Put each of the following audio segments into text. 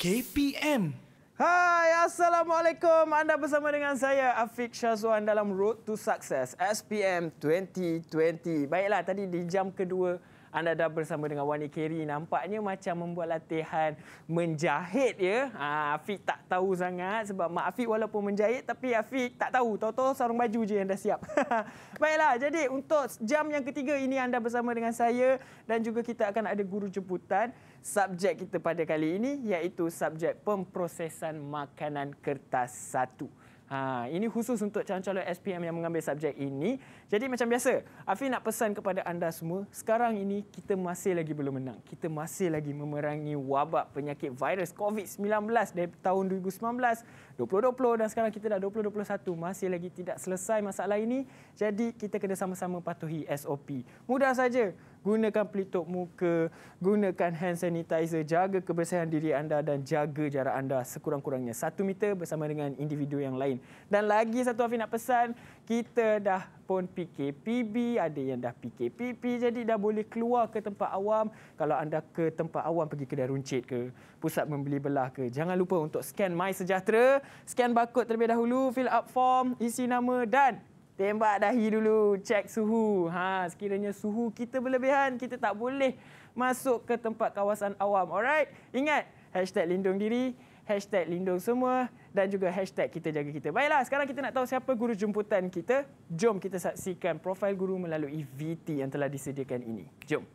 KPM. Hai, Assalamualaikum. Anda bersama dengan saya, Afiq Syazwan dalam Road to Success SPM 2020. Baiklah, tadi di jam kedua anda dah bersama dengan Wani Kerry nampaknya macam membuat latihan menjahit ya. Ha, Afiq tak tahu sangat sebab Mak Afiq walaupun menjahit tapi Afiq tak tahu. Toto sarung baju je yang dah siap. Baiklah, jadi untuk jam yang ketiga ini anda bersama dengan saya dan juga kita akan ada guru jemputan subjek kita pada kali ini iaitu subjek pemprosesan makanan kertas satu. Ha, ini khusus untuk calon-calon SPM yang mengambil subjek ini. Jadi macam biasa, Afi nak pesan kepada anda semua, sekarang ini kita masih lagi belum menang. Kita masih lagi memerangi wabak penyakit virus COVID-19 dari tahun 2019, 2020 dan sekarang kita dah 2021. Masih lagi tidak selesai masalah ini. Jadi kita kena sama-sama patuhi SOP. Mudah saja, gunakan pelitup muka, gunakan hand sanitizer, jaga kebersihan diri anda dan jaga jarak anda sekurang-kurangnya satu meter bersama dengan individu yang lain. Dan lagi satu Afi nak pesan, kita dah pun PKPB, ada yang dah PKPP jadi dah boleh keluar ke tempat awam. Kalau anda ke tempat awam pergi kedai runcit ke, pusat membeli belah ke, jangan lupa untuk scan My Sejahtera, scan barcode terlebih dahulu, fill up form, isi nama dan Tembak dahi dulu, cek suhu. Ha, sekiranya suhu kita berlebihan, kita tak boleh masuk ke tempat kawasan awam. Alright, ingat hashtag lindung diri, hashtag lindung semua dan juga hashtag kita jaga kita. Baiklah, sekarang kita nak tahu siapa guru jemputan kita. Jom kita saksikan profil guru melalui VT yang telah disediakan ini. Jom.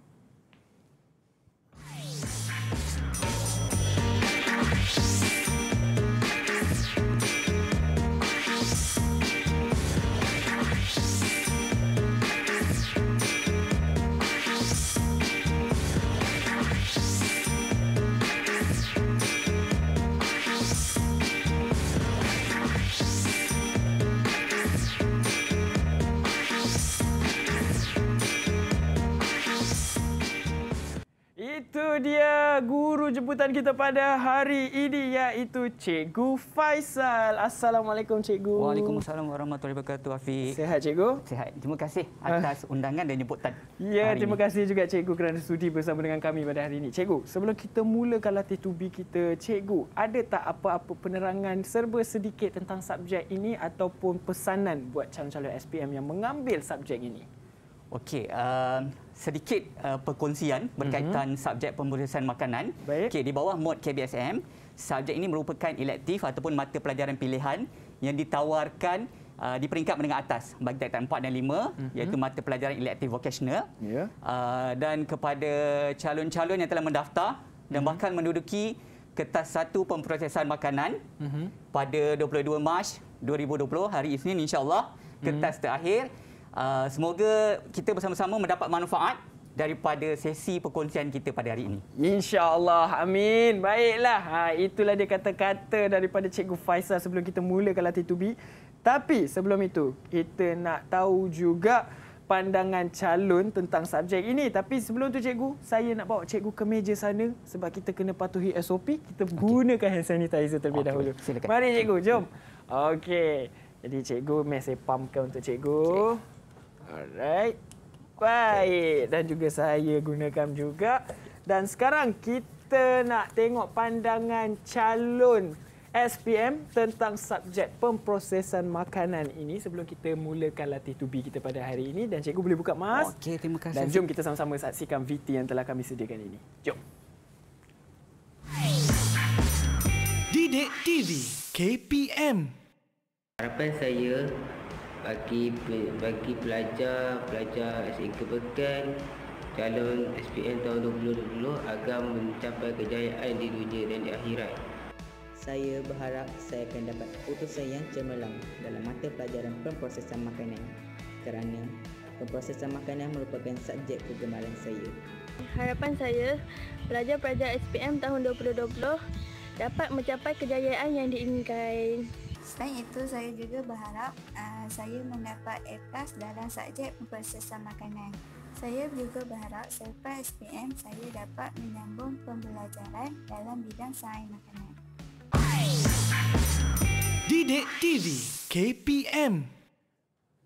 jemputan kita pada hari ini iaitu Cikgu Faisal. Assalamualaikum Cikgu. Waalaikumsalam warahmatullahi wabarakatuh Afiq. Sehat Cikgu? Sehat. Terima kasih ah. atas undangan dan jemputan. Ya, terima ini. kasih juga Cikgu kerana sudi bersama dengan kami pada hari ini. Cikgu, sebelum kita mulakan latih 2 kita, Cikgu, ada tak apa-apa penerangan serba sedikit tentang subjek ini ataupun pesanan buat calon-calon SPM yang mengambil subjek ini? Okey, uh, sedikit uh, perkongsian berkaitan mm-hmm. subjek pemberesan makanan. Okey, di bawah mod KBSM, subjek ini merupakan elektif ataupun mata pelajaran pilihan yang ditawarkan uh, di peringkat menengah atas bagi tingkat 4 dan 5 mm-hmm. iaitu mata pelajaran elektif vocational. Yeah. Uh, dan kepada calon-calon yang telah mendaftar dan mm-hmm. bahkan menduduki kertas satu pemprosesan makanan mm-hmm. pada 22 Mac 2020 hari Isnin insya-Allah mhm. kertas mm-hmm. terakhir Uh, semoga kita bersama-sama mendapat manfaat daripada sesi perkongsian kita pada hari ini. InsyaAllah. Amin. Baiklah. Ha, itulah dia kata-kata daripada Cikgu Faisal sebelum kita mulakan latihan 2B. Tapi sebelum itu, kita nak tahu juga pandangan calon tentang subjek ini. Tapi sebelum tu cikgu, saya nak bawa cikgu ke meja sana sebab kita kena patuhi SOP. Kita okay. gunakan hand sanitizer terlebih okay. dahulu. Silakan. Mari cikgu, jom. Okey. Jadi cikgu, mes saya pumpkan untuk cikgu. Okay. Alright. Baik. Dan juga saya gunakan juga. Dan sekarang kita nak tengok pandangan calon SPM tentang subjek pemprosesan makanan ini sebelum kita mulakan latih tubi kita pada hari ini. Dan cikgu boleh buka mas. Okey, terima kasih. Dan jom kita sama-sama saksikan VT yang telah kami sediakan ini. Jom. Didik TV KPM Harapan saya bagi bagi pelajar pelajar SPM Pekan calon SPM tahun 2020 agar mencapai kejayaan di dunia dan di akhirat. Saya berharap saya akan dapat keputusan yang cemerlang dalam mata pelajaran pemprosesan makanan kerana pemprosesan makanan merupakan subjek kegemaran saya. Harapan saya, pelajar-pelajar SPM tahun 2020 dapat mencapai kejayaan yang diinginkan. Selain itu, saya juga berharap uh, saya mendapat A+ dalam subjek pemprosesan makanan. Saya juga berharap selepas SPM, saya dapat menyambung pembelajaran dalam bidang sains makanan. Didik TV KPM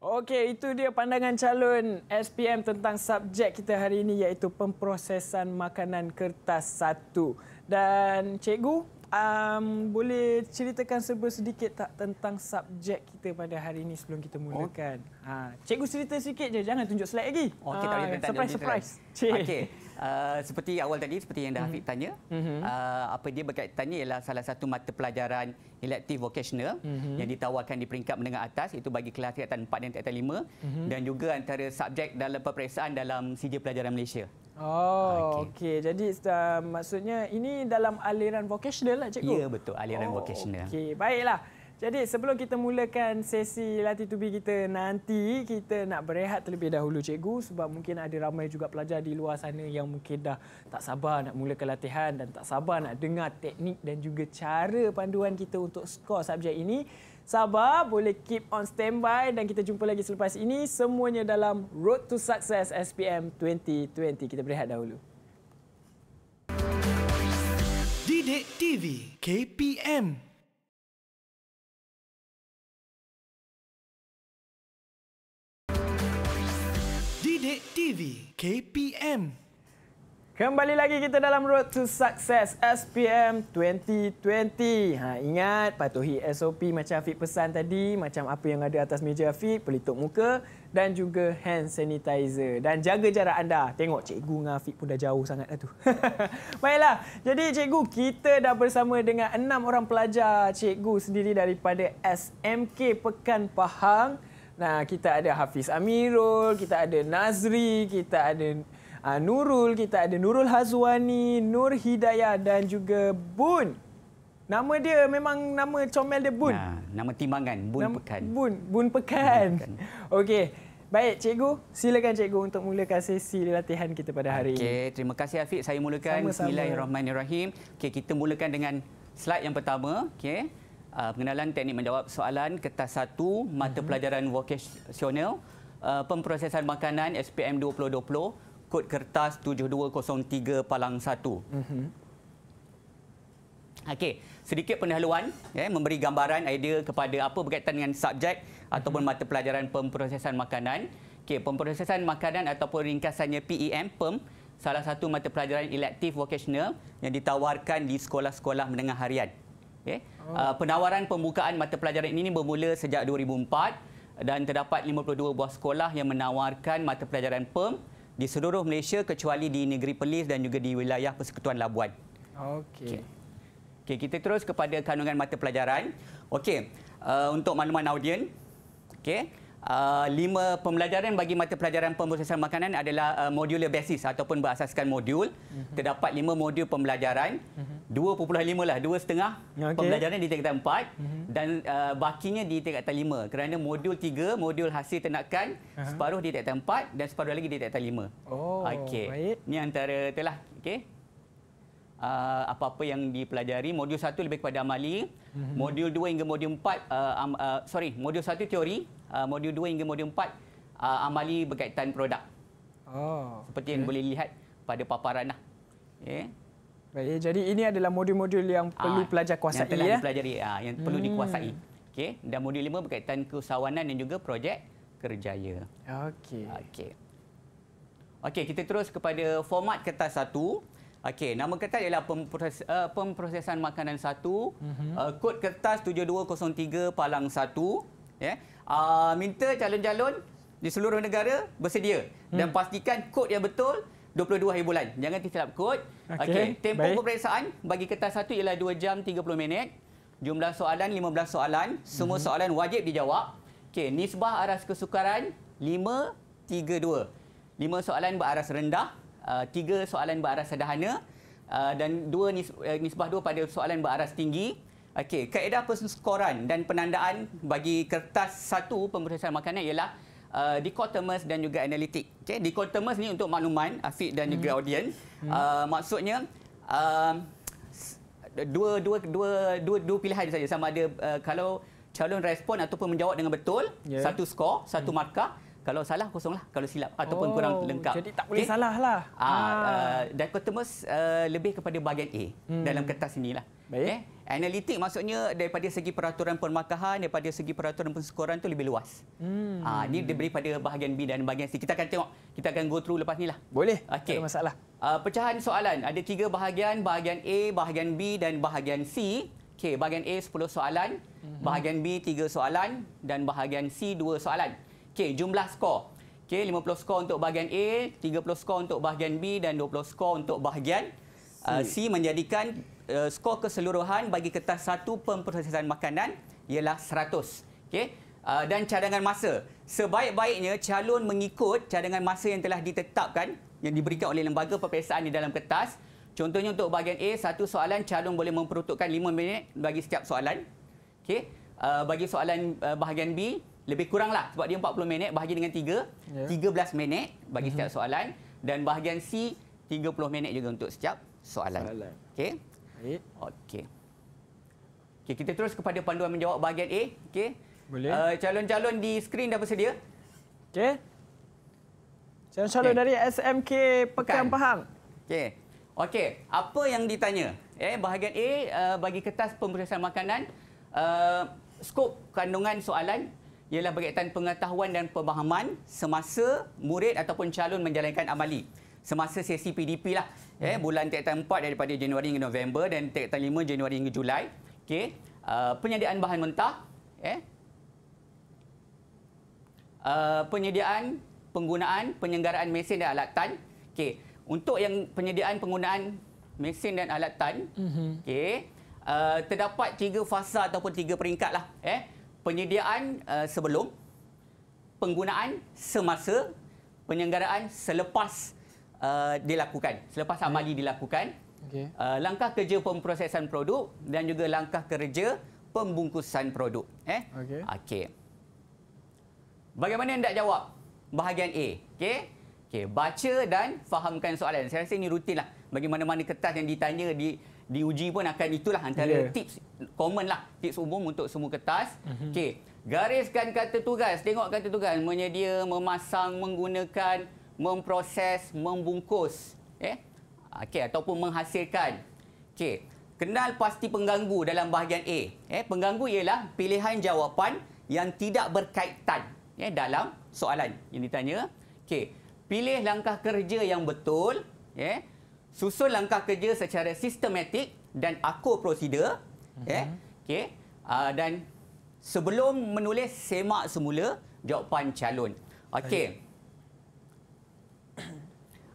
Okey, itu dia pandangan calon SPM tentang subjek kita hari ini iaitu pemprosesan makanan kertas satu. Dan cikgu, Um, boleh ceritakan serba sedikit tak tentang subjek kita pada hari ini sebelum kita mulakan? Oh. Ha, cikgu cerita sikit je, jangan tunjuk slide lagi. Oh, okay, ha, tak ah, boleh surprise, surprise. Cik. Okay. Uh, seperti awal tadi, seperti yang dah Hafiq mhm. tanya, uh-huh. uh, apa dia berkaitannya ialah salah satu mata pelajaran elektif vocational uh-huh. yang ditawarkan di peringkat menengah atas, itu bagi kelas kelihatan 4 dan kelihatan 5 uh-huh. dan juga antara subjek dalam peperiksaan dalam sijil pelajaran Malaysia. Oh, ah, okey. Okay. Jadi uh, maksudnya ini dalam aliran vocational lah cikgu. Ya, betul. Aliran oh, vocational. Okey, baiklah. Jadi sebelum kita mulakan sesi tubi kita nanti, kita nak berehat terlebih dahulu cikgu sebab mungkin ada ramai juga pelajar di luar sana yang mungkin dah tak sabar nak mulakan latihan dan tak sabar nak dengar teknik dan juga cara panduan kita untuk skor subjek ini sabar boleh keep on standby dan kita jumpa lagi selepas ini semuanya dalam Road to Success SPM 2020. Kita berehat dahulu. Didik TV KPM Didik TV KPM Kembali lagi kita dalam Road to Success SPM 2020. Ha, ingat patuhi SOP macam Afiq pesan tadi, macam apa yang ada atas meja Afiq, pelitup muka dan juga hand sanitizer. Dan jaga jarak anda. Tengok cikgu dengan Afiq pun dah jauh sangat tu. Baiklah, jadi cikgu kita dah bersama dengan enam orang pelajar cikgu sendiri daripada SMK Pekan Pahang. Nah, kita ada Hafiz Amirul, kita ada Nazri, kita ada uh, Nurul, kita ada Nurul Hazwani, Nur Hidayah dan juga Bun. Nama dia memang nama comel dia Bun. Nah, nama timbangan Bun nama, Pekan. Bun, Bun Pekan. Pekan. Okey. Baik, cikgu. Silakan cikgu untuk mulakan sesi latihan kita pada hari okay, ini. Okey, terima kasih Afiq. Saya mulakan. Sama -sama. Bismillahirrahmanirrahim. Okey, kita mulakan dengan slide yang pertama. Okey. Uh, pengenalan teknik menjawab soalan kertas satu mata mhm. pelajaran vocational, uh, pemprosesan makanan SPM 2020 kod kertas 7203 palang 1. Mm-hmm. Okey, sedikit pendahuluan ya, memberi gambaran idea kepada apa berkaitan dengan subjek mm-hmm. ataupun mata pelajaran pemprosesan makanan. Okey, pemprosesan makanan ataupun ringkasannya PEM, PEM, salah satu mata pelajaran elektif vocational yang ditawarkan di sekolah-sekolah menengah harian. Okey, oh. Uh, penawaran pembukaan mata pelajaran ini bermula sejak 2004 dan terdapat 52 buah sekolah yang menawarkan mata pelajaran PEM di seluruh Malaysia kecuali di negeri Perlis dan juga di wilayah Persekutuan Labuan. Okey. Okey, okay, kita terus kepada kandungan mata pelajaran. Okey, uh, untuk maklumat audien, okey, Uh, lima pembelajaran bagi mata pelajaran pemrosesan makanan adalah uh, modular basis ataupun berasaskan modul. Mm -hmm. Terdapat lima modul pembelajaran. Mm -hmm. lima lah, 2.5 ya, okay. pembelajaran di tingkatan 4 mm -hmm. dan uh, bakinya di tingkatan 5 kerana modul tiga modul hasil tenakan uh -huh. separuh di tingkatan 4 dan separuh lagi di tingkatan 5. Oh, okay. baik. Ini antara itulah. Uh, apa-apa okay. uh, yang dipelajari. Modul 1 lebih kepada amali. Mm -hmm. Modul 2 hingga modul 4, uh, um, uh, sorry, modul 1 teori uh, modul 2 hingga modul 4 uh, amali berkaitan produk. Oh. Seperti okay. yang boleh lihat pada paparan lah. Yeah. Baik, jadi ini adalah modul-modul yang ah, perlu ah, pelajar kuasai. Yang telah ya? dipelajari, ah, yang hmm. perlu dikuasai. Okay. Dan modul 5 berkaitan keusahawanan dan juga projek kerjaya. Okey. Okey. Okey, kita terus kepada format kertas satu. Okey, nama kertas ialah pemproses, uh, pemprosesan makanan satu. Mm-hmm. Uh, kod kertas 7203 palang satu. Ya. Yeah uh, minta calon-calon di seluruh negara bersedia hmm. dan pastikan kod yang betul 22 hari bulan. Jangan tersilap kod. Okey, okay. tempoh Baik. peperiksaan bagi kertas satu ialah 2 jam 30 minit. Jumlah soalan 15 soalan, semua hmm. soalan wajib dijawab. Okey, nisbah aras kesukaran 5 3 2. 5 soalan beraras rendah, uh, ah, 3 soalan beraras sederhana ah, dan 2 eh, nisbah 2 pada soalan beraras tinggi. Okey, kaedah persekoran dan penandaan bagi kertas satu pemeriksaan makanan ialah uh, dichotomous dan juga analitik. Okey, dichotomous ni untuk makluman Afiq dan juga hmm. audien. Hmm. Uh, maksudnya uh, dua, dua, dua, dua, dua pilihan saja sama ada uh, kalau calon respon ataupun menjawab dengan betul, yeah. satu skor, satu hmm. markah. Kalau salah kosonglah, kalau silap ataupun oh, kurang lengkap. Jadi tak boleh okay. salah lah. Uh, ah. uh, dichotomous uh, lebih kepada bahagian A hmm. dalam kertas inilah. Baik. Okay. Analitik maksudnya daripada segi peraturan permakahan, daripada segi peraturan penskoran tu lebih luas. Hmm. Ha, ah, ini pada bahagian B dan bahagian C. Kita akan tengok, kita akan go through lepas ni lah. Boleh, okay. tak ada masalah. Uh, pecahan soalan, ada tiga bahagian, bahagian A, bahagian B dan bahagian C. Okay, bahagian A 10 soalan, hmm. bahagian B 3 soalan dan bahagian C 2 soalan. Okay, jumlah skor. Okay, 50 skor untuk bahagian A, 30 skor untuk bahagian B dan 20 skor untuk bahagian C, uh, C menjadikan uh, skor keseluruhan bagi kertas satu pemprosesan makanan ialah 100. okay? Uh, dan cadangan masa. Sebaik-baiknya calon mengikut cadangan masa yang telah ditetapkan yang diberikan oleh lembaga peperiksaan di dalam kertas. Contohnya untuk bahagian A, satu soalan calon boleh memperuntukkan 5 minit bagi setiap soalan. okay? Uh, ah, bagi soalan uh, bahagian B, lebih kuranglah sebab dia 40 minit bahagi dengan 3, yeah. 13 minit bagi mhm. setiap soalan dan bahagian C 30 minit juga untuk setiap soalan. soalan. Okey. Okey. Okey, kita terus kepada panduan menjawab bahagian A. Okey. Boleh. Uh, calon-calon di skrin dah bersedia? Okey. Calon-calon okay. dari SMK Pekan, Pekan. Pahang. Okey. Okey, apa yang ditanya? Eh, bahagian A uh, bagi kertas pemeriksaan makanan, uh, skop kandungan soalan ialah berkaitan pengetahuan dan pemahaman semasa murid ataupun calon menjalankan amali. Semasa sesi PDP lah. Hmm. Eh, bulan tektan 4 daripada Januari hingga November dan tektan 5 Januari hingga Julai. Okey. Uh, penyediaan bahan mentah. Eh. Uh, penyediaan penggunaan penyenggaraan mesin dan alat tan. Okey. Untuk yang penyediaan penggunaan mesin dan alat tan. Hmm. Okey. Uh, terdapat tiga fasa ataupun tiga peringkat lah. Eh. Penyediaan uh, sebelum, penggunaan semasa, penyenggaraan selepas uh, dilakukan selepas amali dilakukan okay. uh, langkah kerja pemprosesan produk dan juga langkah kerja pembungkusan produk eh okey okay. bagaimana hendak jawab bahagian A Okay, okay. baca dan fahamkan soalan saya rasa ini rutin rutinlah bagaimana-mana kertas yang ditanya di diuji pun akan itulah antara yeah. tips common lah tips umum untuk semua kertas mm-hmm. okey Gariskan kata tugas, tengok kata tugas, menyedia, memasang, menggunakan, memproses, membungkus, eh? okay, ataupun menghasilkan. Okay. Kenal pasti pengganggu dalam bahagian A. Eh, pengganggu ialah pilihan jawapan yang tidak berkaitan eh, dalam soalan yang ditanya. Okay. Pilih langkah kerja yang betul. Eh, susun langkah kerja secara sistematik dan akur prosedur. Eh, mhm. okay. uh, ah, dan sebelum menulis, semak semula jawapan calon. Okey. Okay.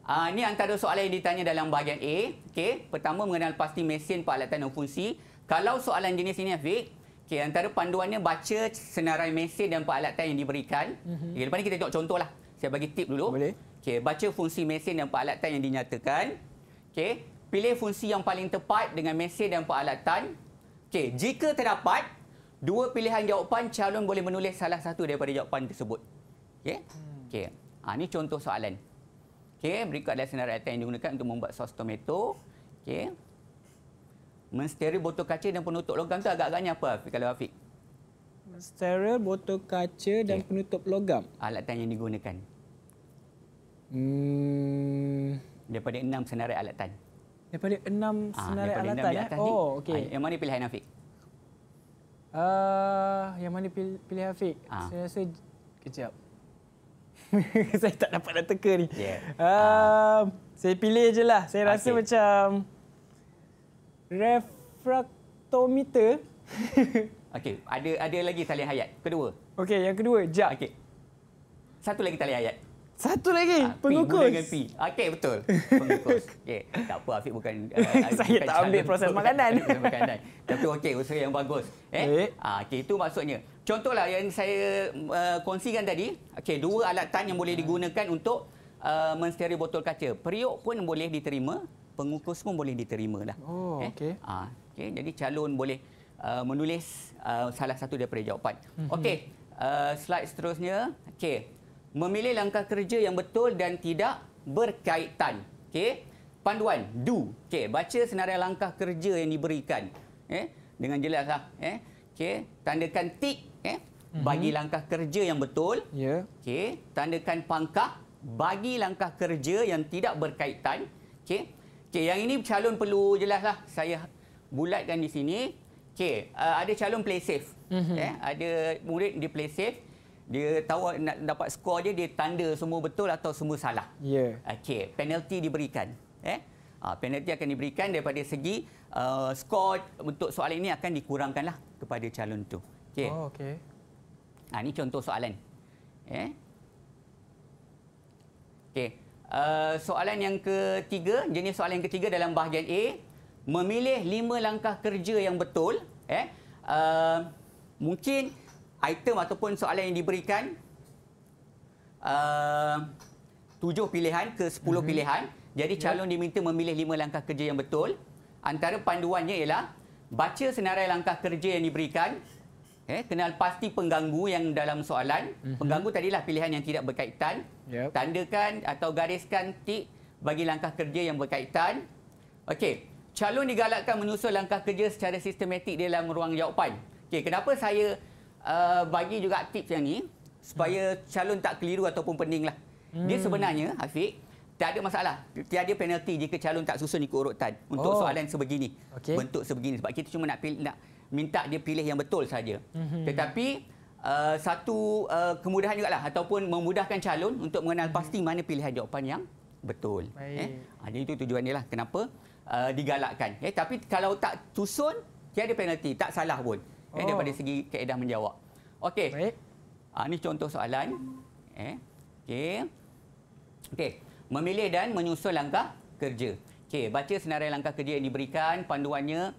Uh, ini antara soalan yang ditanya dalam bahagian A. Okay. Pertama, mengenal pasti mesin peralatan dan fungsi. Kalau soalan jenis ini, Afiq, okay, antara panduannya baca senarai mesin dan peralatan yang diberikan. Mhm. Okay, lepas ini kita tengok contoh. Lah. Saya bagi tip dulu. Boleh. Okay, baca fungsi mesin dan peralatan yang dinyatakan. Okay, pilih fungsi yang paling tepat dengan mesin dan peralatan. Okay, jika terdapat dua pilihan jawapan, calon boleh menulis salah satu daripada jawapan tersebut. Okay. Hmm. Okay. Ha, ah, ini contoh soalan. Okey, berikut adalah senarai latihan yang digunakan untuk membuat sos tomato. Okey. Mensteril botol kaca dan penutup logam tu agak-agaknya apa Afiq, kalau Afiq? Mensteril botol kaca okay. dan penutup logam. Alat yang digunakan. Hmm. Daripada enam senarai alat tan. Daripada enam ah, senarai ha, daripada alat tanya. Eh? Oh, okey. Ha, yang mana pilihan Afiq? Uh, yang mana pilihan pilih Afiq? Ha. Saya rasa kejap. saya tak dapat nak teka ni. Yeah. Um, saya pilih je lah. Saya rasa okay. macam... refractometer. Okey, ada ada lagi tali hayat. Kedua. Okey, yang kedua. Jap. Okey. Satu lagi tali hayat. Satu lagi? Ha, pengukus? P, dengan P. Okey, betul. Pengukus. Okey, tak apa. Afiq bukan... Uh, saya bukan tak ambil proses makanan. makanan. Tapi okey, usaha yang bagus. Eh? Okey, ha, okay, itu maksudnya. Contohlah yang saya uh, kongsikan tadi, Okay, dua alat tan yang boleh hmm. digunakan untuk uh, mensteril botol kaca. Periuk pun boleh diterima, pengukus pun boleh diterima dah. Oh, eh? okey. Ha, okey, jadi calon boleh uh, menulis uh, salah satu daripada jawapan. Hmm. Okay. uh, slide seterusnya. Okay. Memilih langkah kerja yang betul dan tidak berkaitan. Okay. Panduan do. Okay. baca senarai langkah kerja yang diberikan. Eh, dengan jelaslah, eh. Okay. tandakan tick Mhm. bagi langkah kerja yang betul. Ya. Okey, tandakan pangkah bagi langkah kerja yang tidak berkaitan. Okey. Okey, yang ini calon perlu jelaslah. Saya bulatkan di sini. Okey, uh, ada calon play safe. Mm-hmm. Eh, ada murid dia play safe. Dia tahu nak dapat skor dia dia tanda semua betul atau semua salah. Ya. Yeah. Okey, penalty diberikan. Eh. Uh, ah, penalty akan diberikan daripada segi uh, skor untuk soalan ini akan dikurangkanlah kepada calon tu. Okey. Oh, okay. Ha, ini contoh soalan. Ya. Eh? Okay. Uh, soalan yang ketiga, jenis soalan yang ketiga dalam bahagian A. Memilih lima langkah kerja yang betul. Ya. Eh? Uh, mungkin item ataupun soalan yang diberikan uh, tujuh pilihan ke sepuluh mm -hmm. pilihan. Jadi ya. calon diminta memilih lima langkah kerja yang betul. Antara panduannya ialah baca senarai langkah kerja yang diberikan, Eh, kenal pasti pengganggu yang dalam soalan. Mm -hmm. Pengganggu tadilah pilihan yang tidak berkaitan. Yep. Tandakan atau gariskan tik bagi langkah kerja yang berkaitan. Okey, calon digalakkan menyusun langkah kerja secara sistematik dalam ruang jawapan. Okey, kenapa saya uh, bagi juga tips yang ni supaya hmm. calon tak keliru ataupun peninglah. Mm. Dia hmm. sebenarnya Afiq tak ada masalah. Tiada penalti jika calon tak susun ikut urutan untuk oh. soalan sebegini. Okay. Bentuk sebegini sebab kita cuma nak pilih nak minta dia pilih yang betul saja. Mm-hmm. Tetapi uh, satu uh, kemudahan juga lah ataupun memudahkan calon untuk mengenal mhm. pasti mana pilihan jawapan yang betul. Eh? Baik. Eh? Ha, jadi itu tujuannya lah kenapa uh, digalakkan. Eh, tapi kalau tak susun, tiada penalti. Tak salah pun eh, oh. daripada segi keedah menjawab. Okey. Ha, ah, ini contoh soalan. Eh? Okey. Okey. Memilih dan menyusul langkah kerja. Okey, baca senarai langkah kerja yang diberikan. Panduannya,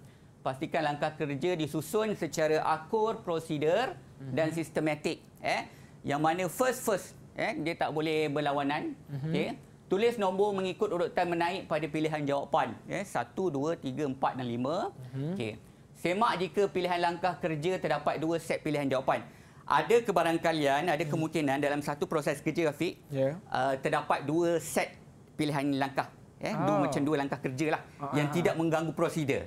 pastikan langkah kerja disusun secara akur, prosedur mm-hmm. dan sistematik. Eh? Yang mana first first, eh? dia tak boleh berlawanan. Mm-hmm. Okay? Tulis nombor mengikut urutan menaik pada pilihan jawapan. Eh? Satu, dua, tiga, empat dan lima. Mm-hmm. Okay. Semak jika pilihan langkah kerja terdapat dua set pilihan jawapan. Ada kebarangkalian, ada mhm. kemungkinan dalam satu proses kerja, Rafiq, yeah. uh, terdapat dua set pilihan langkah. Eh? Oh. Dua, ah. macam dua langkah kerja lah, uh yang ah, tidak mengganggu prosedur.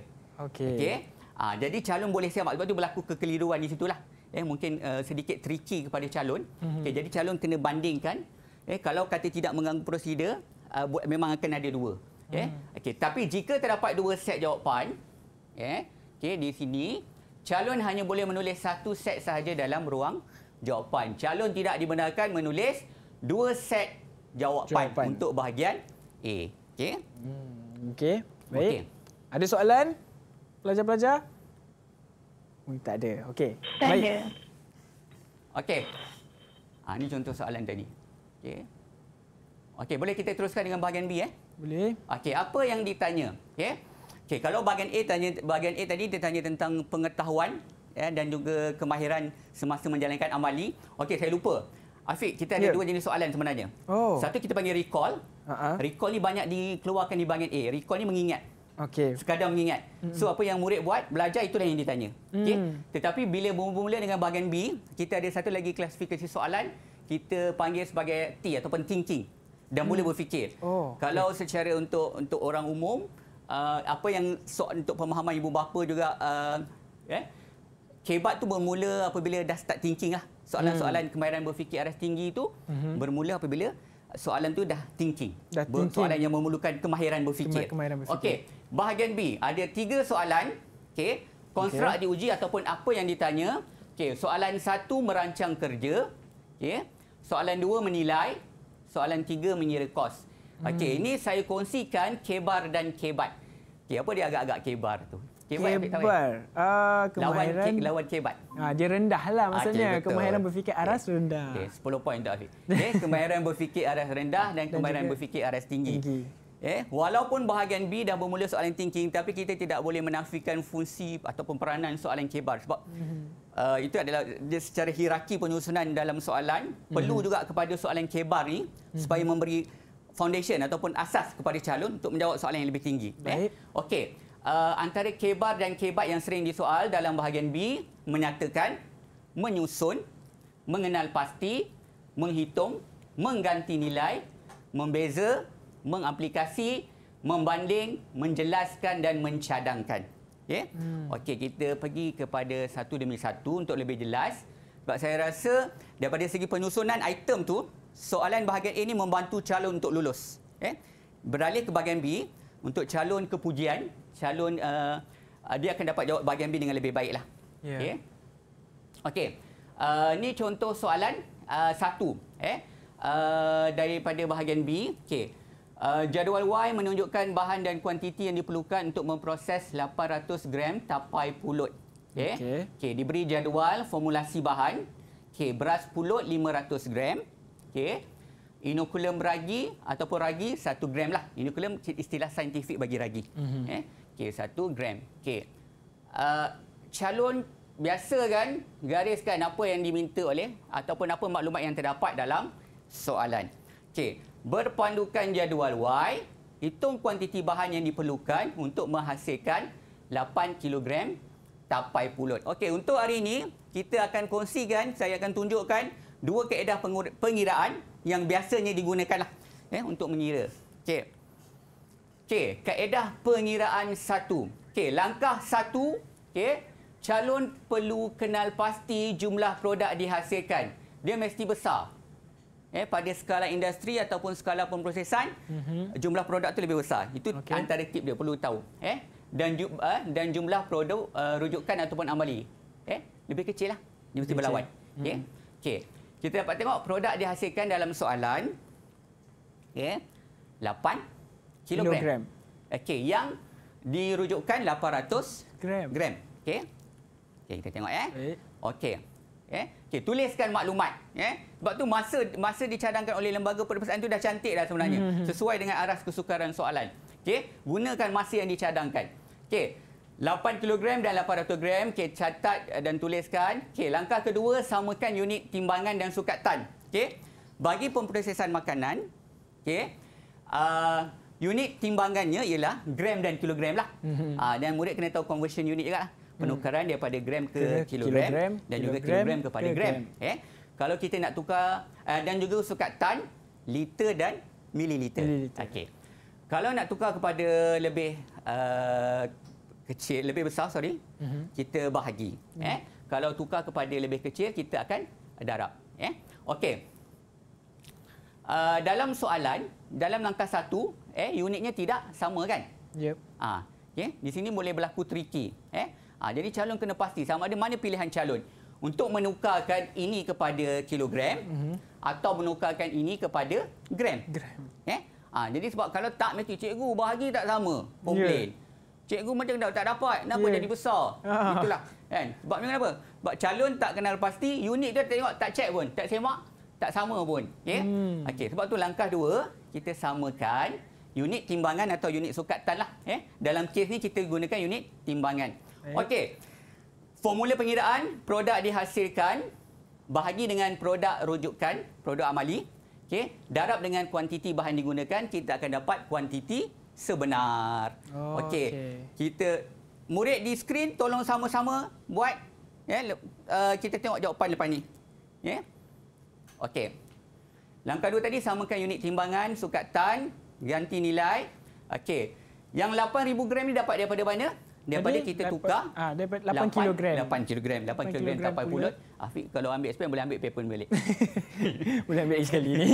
Okey. Okay. Ha, ah, jadi calon boleh siap sebab tu berlaku kekeliruan di situlah. Eh mungkin uh, sedikit tricky kepada calon. Mm-hmm. Okey, jadi calon kena bandingkan eh kalau kata tidak mengganggu prosedur uh, memang akan ada dua. Okey. Eh, mm. Okey, tapi jika terdapat dua set jawapan eh okey di sini calon hanya boleh menulis satu set sahaja dalam ruang jawapan. Calon tidak dibenarkan menulis dua set jawapan, jawapan. untuk bahagian A. Okey. Mm. Okey. Baik. Okay. Ada soalan? pelajar-pelajar? Oh, tak ada. Okey. Tak Baik. ada. Okey. Ha, ini contoh soalan tadi. Okey. Okey, boleh kita teruskan dengan bahagian B eh? Boleh. Okey, apa yang ditanya? Okey. Okey, kalau bahagian A tanya bahagian A tadi dia tanya tentang pengetahuan ya, dan juga kemahiran semasa menjalankan amali. Okey, saya lupa. Afiq, kita ada yeah. dua jenis soalan sebenarnya. Oh. Satu kita panggil recall. Uh-huh. Recall ni banyak dikeluarkan di bahagian A. Recall ni mengingat. Okey. Sekadar mengingat. Mm. So apa yang murid buat, belajar itulah yang ditanya. Okey. Mm. Tetapi bila bermula dengan bahagian B, kita ada satu lagi klasifikasi soalan, kita panggil sebagai T ataupun thinking dan mm. mula berfikir. Oh. Kalau secara untuk untuk orang umum, uh, apa yang so, untuk pemahaman ibu bapa juga uh, eh kebat tu bermula apabila dah start thinking lah. Soalan-soalan mm. kemahiran berfikir aras tinggi itu mm-hmm. bermula apabila soalan tu dah thinking. Dah thinking. Soalan yang memerlukan kemahiran berfikir. Kemahiran berfikir. Okey. Bahagian B, ada tiga soalan. okay? konstrak okay. diuji ataupun apa yang ditanya. okay? soalan satu merancang kerja. okay? soalan dua menilai. Soalan tiga mengira kos. Okey, hmm. ini saya kongsikan kebar dan kebat. okay? apa dia agak-agak kebar tu? Kebar. Ah, kebar. Uh, kemahiran. Lawan, ke, lawan kebat. Ha, dia rendah lah ah, maksudnya. Okay, kemahiran berfikir aras okay. rendah. Okay, 10 poin dah. Okay. kemahiran berfikir aras rendah dan kemahiran dan berfikir aras tinggi. tinggi. Eh, walaupun bahagian B dah bermula soalan thinking tapi kita tidak boleh menafikan fungsi ataupun peranan soalan kebar sebab mm-hmm. uh, itu adalah dia secara hierarki penyusunan dalam soalan mm-hmm. perlu mhm. juga kepada soalan kebar ni mm-hmm. supaya memberi foundation ataupun asas kepada calon untuk menjawab soalan yang lebih tinggi. Eh? Okey. Uh, antara kebar dan kebat yang sering disoal dalam bahagian B menyatakan menyusun, mengenal pasti, menghitung, mengganti nilai, membeza mengaplikasi, membanding, menjelaskan dan mencadangkan. Ya. Hmm. Okey, kita pergi kepada satu demi satu untuk lebih jelas. Sebab saya rasa daripada segi penyusunan item tu, soalan bahagian ini membantu calon untuk lulus. Ya. Beralih ke bahagian B untuk calon kepujian, calon uh, dia akan dapat jawab bahagian B dengan lebih baiklah. Ya. Yeah. Okey. Okey. Uh, ni contoh soalan uh, satu, eh. Uh, daripada bahagian B. Okey. Uh, jadual Y menunjukkan bahan dan kuantiti yang diperlukan untuk memproses 800 gram tapai pulut. Okey. Okey, okay, diberi jadual formulasi bahan. Okay. beras pulut 500 gram. Okay. Inokulum ragi ataupun ragi 1 gram lah. Inokulum istilah saintifik bagi ragi. Mm-hmm. Okey, 1 gram. Okay. Uh, calon biasa kan gariskan apa yang diminta oleh ataupun apa maklumat yang terdapat dalam soalan. Okay berpandukan jadual Y, hitung kuantiti bahan yang diperlukan untuk menghasilkan 8 kg tapai pulut. Okey, untuk hari ini kita akan kongsikan, saya akan tunjukkan dua kaedah pengiraan yang biasanya digunakanlah eh untuk mengira. Okey. Okey, kaedah pengiraan satu. Okey, langkah satu. okey, calon perlu kenal pasti jumlah produk dihasilkan. Dia mesti besar eh, pada skala industri ataupun skala pemprosesan mm -hmm. jumlah produk tu lebih besar itu okay. antara tip dia perlu tahu eh dan uh, dan jumlah produk uh, rujukan ataupun amali eh lebih kecil lah dia mesti berlawan mhm. okey okey kita dapat tengok produk dihasilkan dalam soalan okey 8 kilogram, kilogram. okey yang dirujukkan 800 gram gram okey okey kita tengok eh okey okay. Eh? Okey, tuliskan maklumat. Eh? Sebab tu masa masa dicadangkan oleh lembaga perpustakaan itu dah cantik dah sebenarnya. Mm -hmm. Sesuai dengan aras kesukaran soalan. Okay, gunakan masa yang dicadangkan. Okay, 8 kg dan 800 gram, okey catat dan tuliskan. Okay, langkah kedua samakan unit timbangan dan sukatan. Okay, Bagi pemprosesan makanan, okay, Uh, unit timbangannya ialah gram dan kilogram lah. uh, dan murid kena tahu conversion unit juga lah penukaran hmm. daripada gram ke kilogram, kilogram dan kilogram, juga kilogram kepada kilogram. gram. Eh? Kalau kita nak tukar uh, dan juga sukat tan, liter dan mililiter. mililiter. Okey. Kalau nak tukar kepada lebih uh, kecil, lebih besar, sorry, mm-hmm. kita bahagi. Mm-hmm. Eh? Kalau tukar kepada lebih kecil, kita akan darab. Eh? Okey. Uh, dalam soalan, dalam langkah satu, eh, unitnya tidak sama kan? Yep. Ah, okay? Di sini boleh berlaku tricky. Eh? Ha, jadi calon kena pasti sama ada mana pilihan calon untuk menukarkan ini kepada kilogram mm -hmm. atau menukarkan ini kepada gram. gram. Eh? Ha, jadi sebab kalau tak mesti cikgu bahagi tak sama. Komplain. Ya. Yeah. Cikgu macam dah tak dapat. Kenapa yeah. jadi besar? Ah. Itulah. Kan? Sebab kenapa? Sebab calon tak kenal pasti, unit dia tengok tak cek pun. Tak semak, tak sama pun. Yeah? Mm. Okay, sebab tu langkah dua, kita samakan unit timbangan atau unit sukatan lah. Eh? Dalam kes ni kita gunakan unit timbangan. Eh? Okey. Formula pengiraan produk dihasilkan bahagi dengan produk rujukan, produk amali. Okey, darab dengan kuantiti bahan digunakan, kita akan dapat kuantiti sebenar. Oh, Okey. Okay. Kita murid di skrin tolong sama-sama buat ya yeah, eh, uh, kita tengok jawapan lepas ni. Ya. Yeah. Okey. Langkah dua tadi samakan unit timbangan sukatan ganti nilai. Okey. Yang 8000 gram ni dapat daripada mana? daripada Jadi, kita tukar ha, daripada 8, 8 kg 8 kg 8, 8 kg sampai pulut Afiq kalau ambil spam boleh ambil paper balik boleh ambil sekali ini.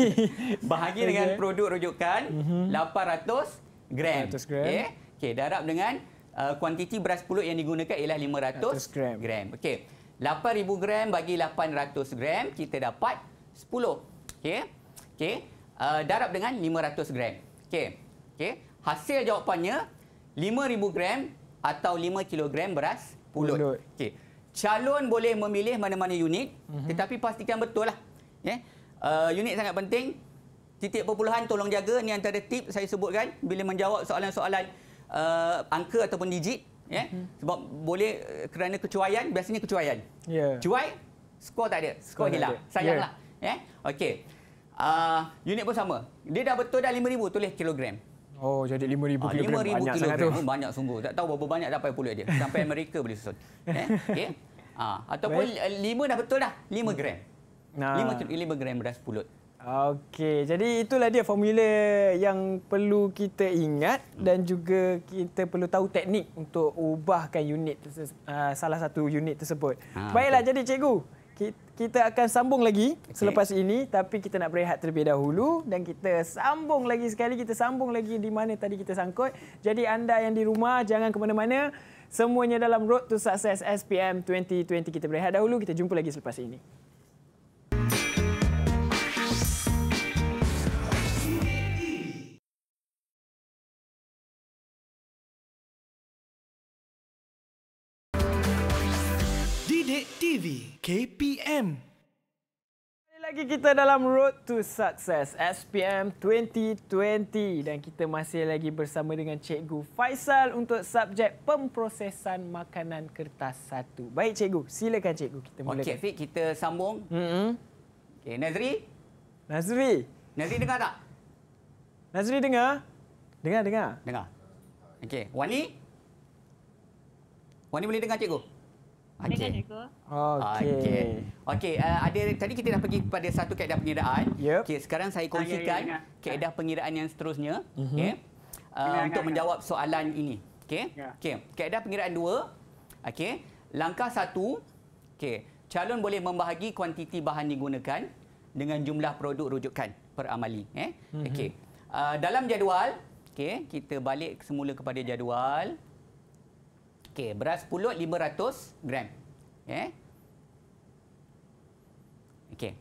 bahagi okay. dengan produk rujukan mm-hmm. 800 gram 800 gram okey okay, darab dengan uh, kuantiti beras pulut yang digunakan ialah 500, 500 gram, gram. okey 8000 gram bagi 800 gram kita dapat 10 Okay, okay. uh, darab dengan 500 gram Okay, okay. hasil jawapannya 5000 gram atau 5 kg beras pulut. pulut. Okey. Calon boleh memilih mana-mana unit mm -hmm. tetapi pastikan betul lah. Yeah. Ya. Uh, unit sangat penting. Titik perpuluhan tolong jaga. ni antara tip saya sebutkan bila menjawab soalan-soalan uh, angka ataupun digit. Yeah. Mm -hmm. Sebab boleh eh, kerana kecuaian, biasanya kecuaian. Yeah. Cuai, skor tak ada. Skor, hilang. Sayanglah. Yeah. Yeah. Okey. Uh, unit pun sama. Dia dah betul dah 5,000 tulis kilogram. Oh, jadi 5,000 hmm. ah, kilogram. 5,000 kilogram, banyak, kilogram sangat banyak sungguh. Tak tahu berapa banyak sampai pulut dia. Sampai mereka boleh susun. Eh? Okay. Ha. Ah, ataupun 5 eh, dah betul dah. 5 hmm. gram. Nah. 5, 5 gram beras pulut. Okey, jadi itulah dia formula yang perlu kita ingat hmm. dan juga kita perlu tahu teknik untuk ubahkan unit ah, salah satu unit tersebut. Ha, Baiklah, betul. jadi cikgu, kita akan sambung lagi okay. selepas ini tapi kita nak berehat terlebih dahulu dan kita sambung lagi sekali kita sambung lagi di mana tadi kita sangkut jadi anda yang di rumah jangan ke mana-mana semuanya dalam road to success SPM 2020 kita berehat dahulu kita jumpa lagi selepas ini KPM. Lagi kita dalam Road to Success SPM 2020 dan kita masih lagi bersama dengan Cikgu Faisal untuk subjek pemprosesan makanan kertas satu. Baik Cikgu, silakan Cikgu kita mulakan. Okey, Fik kita sambung. Hmm. Okey, Nazri. Nazri. Nazri dengar tak? Nazri dengar. Dengar, dengar. Dengar. Okey, Wani. Wani boleh dengar Cikgu? Okey. Okey. Okey, eh, ada tadi kita dah pergi kepada satu kaedah pengiraan. Yep. Okey, sekarang saya kongsikan ya, ya, ya, kaedah pengiraan yang seterusnya, mm -hmm. okey. Uh, untuk menjawab soalan ini. Okey. Ya. Okey, kaedah pengiraan dua. Okey. Langkah satu. Okey. Calon boleh membahagi kuantiti bahan digunakan dengan jumlah produk rujukan per amali, eh. Mhm. Okey. Uh, dalam jadual, okey, kita balik semula kepada jadual. Okey, beras pulut 500 gram. yeah. Okey.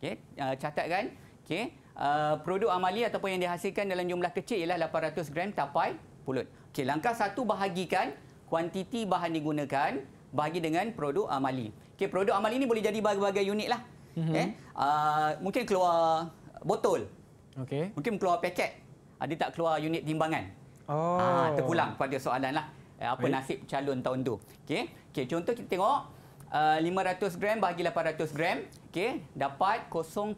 Okey, uh, catatkan. Okey, uh, produk amali ataupun yang dihasilkan dalam jumlah kecil ialah 800 gram tapai pulut. Okey, langkah satu bahagikan kuantiti bahan digunakan bahagi dengan produk amali. Okey, produk amali ini boleh jadi berbagai unit lah. Mm-hmm. Eh? Uh, mungkin keluar botol. Okey. Mungkin keluar paket. Ada tak keluar unit timbangan? Oh. Ah, terpulang pada soalan lah. Eh, apa nasib calon tahun tu. Okey. Okey, contoh kita tengok uh, eh, 500 gram bahagi 800 gram, okey, dapat 0.625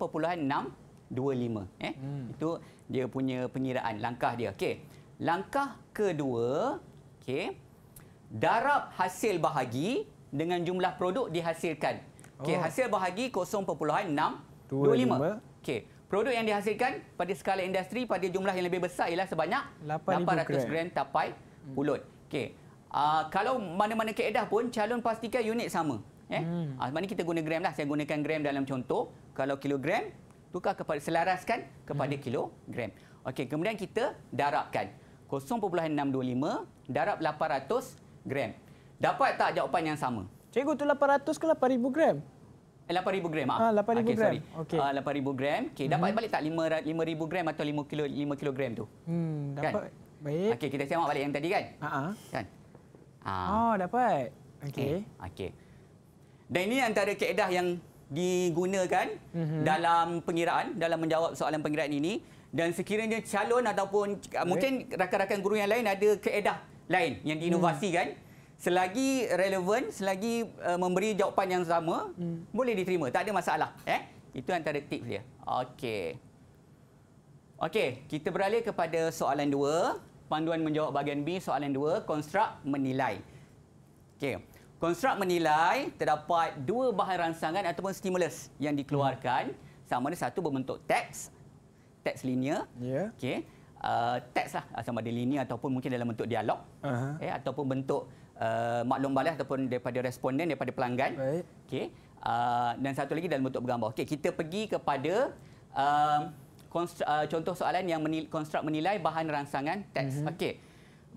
eh. Hmm. Itu dia punya pengiraan langkah dia. Okey. Langkah kedua, okey. Darab hasil bahagi dengan jumlah produk dihasilkan. Okey, oh. hasil bahagi 0.625. Okey. Produk yang dihasilkan pada skala industri pada jumlah yang lebih besar ialah sebanyak 800 gram, gram tapai pulut. Hmm. Okey. Uh, kalau mana-mana keedah pun calon pastikan unit sama. Eh. Hmm. Uh, ah, sebenarnya kita guna gram lah. Saya gunakan gram dalam contoh. Kalau kilogram tukar kepada selaraskan kepada hmm. kilogram. Okey, kemudian kita darabkan. 0.625 darab 800 gram. Dapat tak jawapan yang sama? Cikgu tu 800 ke 8000 gram? 8000 eh, gram ah. 8000 ah, gram. Okey. Ah 8000 gram. Okey, dapat hmm. balik tak 5 5000 gram atau 5 kilo 5 kilogram tu? Hmm, kan? dapat. Baik. Okey, kita tengok balik yang tadi kan? Haa. Kan? Ha. Oh, dapat. Okey. Eh, okey. Dan ini antara keedah yang digunakan mm -hmm. dalam pengiraan, dalam menjawab soalan pengiraan ini. Dan sekiranya calon ataupun okay. Ah, mungkin rakan-rakan guru yang lain ada keedah lain yang diinovasikan. Mm. Selagi relevan, selagi uh, memberi jawapan yang sama, mm. boleh diterima. Tak ada masalah. Eh? Itu antara tips dia. Okey. Okey, kita beralih kepada soalan dua panduan menjawab bahagian B soalan 2 konstruk menilai. Okey. Konstruk menilai terdapat dua bahan rangsangan ataupun stimulus yang dikeluarkan sama ada satu berbentuk teks teks linear. Ya. Yeah. Okey. Uh, teks lah ah, sama ada linear ataupun mungkin dalam bentuk dialog. Uh-huh. Eh, ataupun bentuk uh, maklum balas ataupun daripada responden daripada pelanggan. Baik. Okey. Uh, dan satu lagi dalam bentuk bergambar. Okey, kita pergi kepada uh, uh, contoh soalan yang konstrukt menil, menilai bahan rangsangan teks. Mm-hmm. Okey.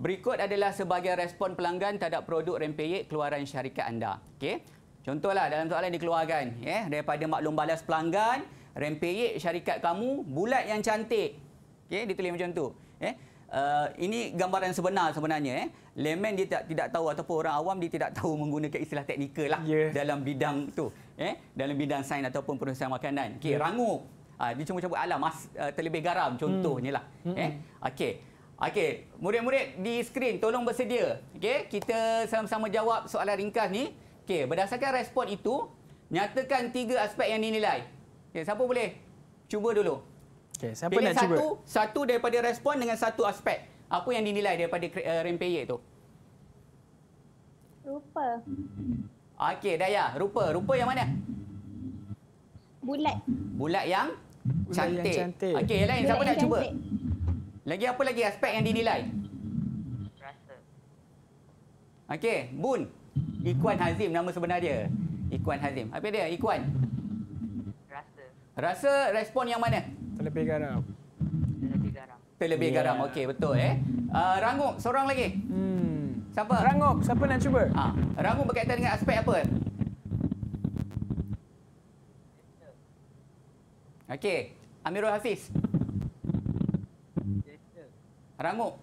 Berikut adalah sebagai respon pelanggan terhadap produk rempeyek keluaran syarikat anda. Okey. Contohlah dalam soalan dikeluarkan, ya, yeah, daripada maklum balas pelanggan, rempeyek syarikat kamu bulat yang cantik. Okey, ditulis macam tu. Ya. Yeah. Uh, ini gambaran sebenar sebenarnya eh. Ya. Lemen dia tak tidak tahu ataupun orang awam dia tidak tahu menggunakan istilah teknikal lah yeah. dalam bidang tu eh dalam bidang sains ataupun perusahaan makanan. Okey yeah. rangup uh, dia cuma cabut alam mas uh, terlebih garam hmm. contohnya lah hmm. eh okey okey murid-murid di skrin tolong bersedia okey kita sama-sama jawab soalan ringkas ni okey berdasarkan respon itu nyatakan tiga aspek yang dinilai okey siapa boleh cuba dulu okey siapa Pilih nak satu, cuba satu daripada respon dengan satu aspek apa yang dinilai daripada uh, rempeyek tu rupa Okey, Daya. Rupa. Rupa yang mana? Bulat. Bulat yang? cantik. cantik. Okey, lain siapa nak cuba? Lagi apa lagi aspek yang dinilai? Rasa. Okey, Bun. Ikuan Hazim nama sebenar dia. Ikuan Hazim. Apa dia? Ikuan. Rasa. Rasa respon yang mana? Terlebih garam. Terlebih garam. Terlebih yeah. garam. Okey, betul eh. Uh, ah, Rangup, seorang lagi. Hmm. Siapa? Rangup, siapa nak cuba? Ah, ha. Rangup berkaitan dengan aspek apa? Okey. Amirul Hafiz. Ramuk.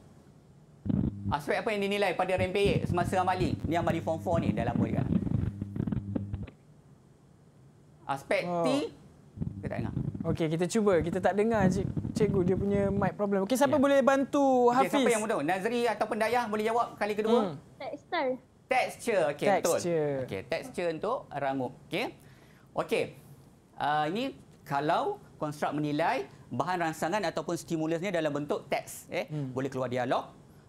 Aspek apa yang dinilai pada rempeyek semasa amali? Ni amali form 4 ni dalam boleh kan? Aspek oh. T. Kita tak dengar. Okey, kita cuba. Kita tak dengar cik, cikgu dia punya mic problem. Okey, siapa yeah. boleh bantu Hafiz? Okay, siapa yang mudah? Nazri ataupun Dayah boleh jawab kali kedua? Hmm. Texture. Texture. Okey, betul. Texture. Okey, texture untuk rangup. Okey. Okey. Uh, ini kalau konstruk menilai bahan rangsangan ataupun stimulusnya dalam bentuk teks eh hmm. boleh keluar dialog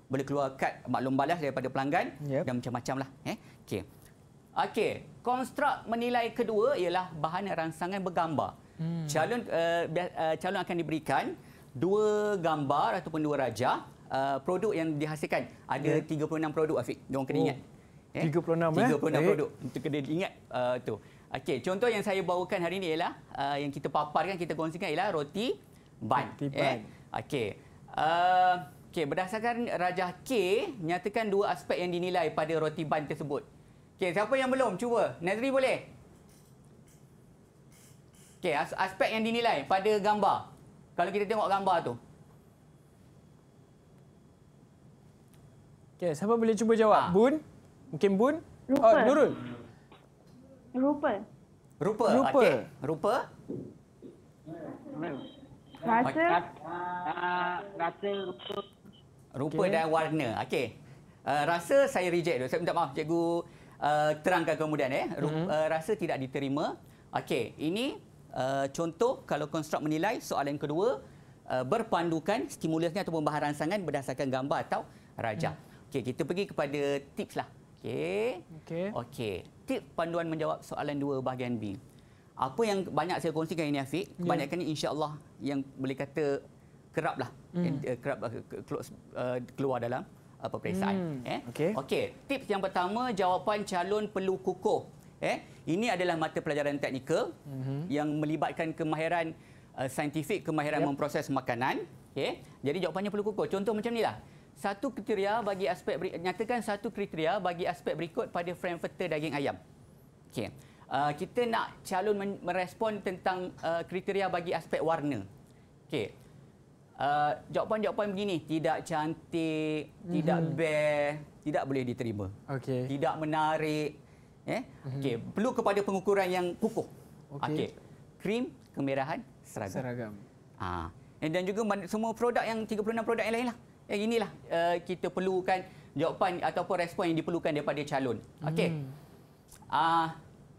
boleh keluar kad maklum balas daripada pelanggan yep. dan macam-macam lah eh okey okey konstruk menilai kedua ialah bahan rangsangan bergambar hmm. calon uh, calon akan diberikan dua gambar ataupun dua raja uh, produk yang dihasilkan ada yeah. 36 produk Afiq jangan kena oh. ingat eh 36 eh 36 produk untuk kena ingat uh, tu Okey, contoh yang saya bawakan hari ini ialah uh, yang kita paparkan kita kongsikan ialah roti bun. Roti eh? bun. Yeah. Okey. Uh, okay. berdasarkan Rajah K nyatakan dua aspek yang dinilai pada roti bun tersebut. Okey, siapa yang belum cuba? Nazri boleh? Okey, as aspek yang dinilai pada gambar. Kalau kita tengok gambar tu. Okey, siapa boleh cuba jawab? Ha. Bun? Mungkin Bun? Oh, Nurul. Rupa. Rupa. Rupa. Okay. Rupa. Rasa. Rasa. Rupa. Rupa okay. dan warna. Okey. Uh, rasa saya reject dulu. Saya minta maaf cikgu uh, terangkan kemudian eh. Rupa, mm-hmm. uh, rasa tidak diterima. Okey, ini uh, contoh kalau konstruk menilai soalan kedua uh, berpandukan stimulusnya ataupun bahan rangsangan berdasarkan gambar atau rajah. Mm. Okey, kita pergi kepada tips lah. Okey. Okey. Okey. Tip panduan menjawab soalan dua bahagian B. Apa yang banyak saya kongsikan ini Afiq, ya. kebanyakan ini insya-Allah yang boleh kata keraplah mm. eh, kerap close, eh, uh, eh, keluar dalam uh, peperiksaan. Mm. Eh? Okey. Okey. Tips yang pertama jawapan calon perlu kukuh. Eh? Ini adalah mata pelajaran teknikal mm-hmm. yang melibatkan kemahiran uh, saintifik, kemahiran yep. memproses makanan. Okay? Jadi jawapannya perlu kukuh. Contoh macam ni lah satu kriteria bagi aspek nyatakan satu kriteria bagi aspek berikut pada frankfurter daging ayam. Okey. Uh, kita nak calon merespon tentang uh, kriteria bagi aspek warna. Okey. Uh, jawapan-jawapan begini tidak cantik, mm-hmm. tidak mhm. bear, tidak boleh diterima. Okey. Tidak menarik. Eh? mm-hmm. perlu kepada pengukuran yang kukuh. Okey. Krim, kemerahan, seragam. Seragam. Ah. Eh, dan juga semua produk yang 36 produk yang lain lah yang inilah uh, kita perlukan jawapan ataupun respon yang diperlukan daripada calon. Okey. Hmm. Ah uh,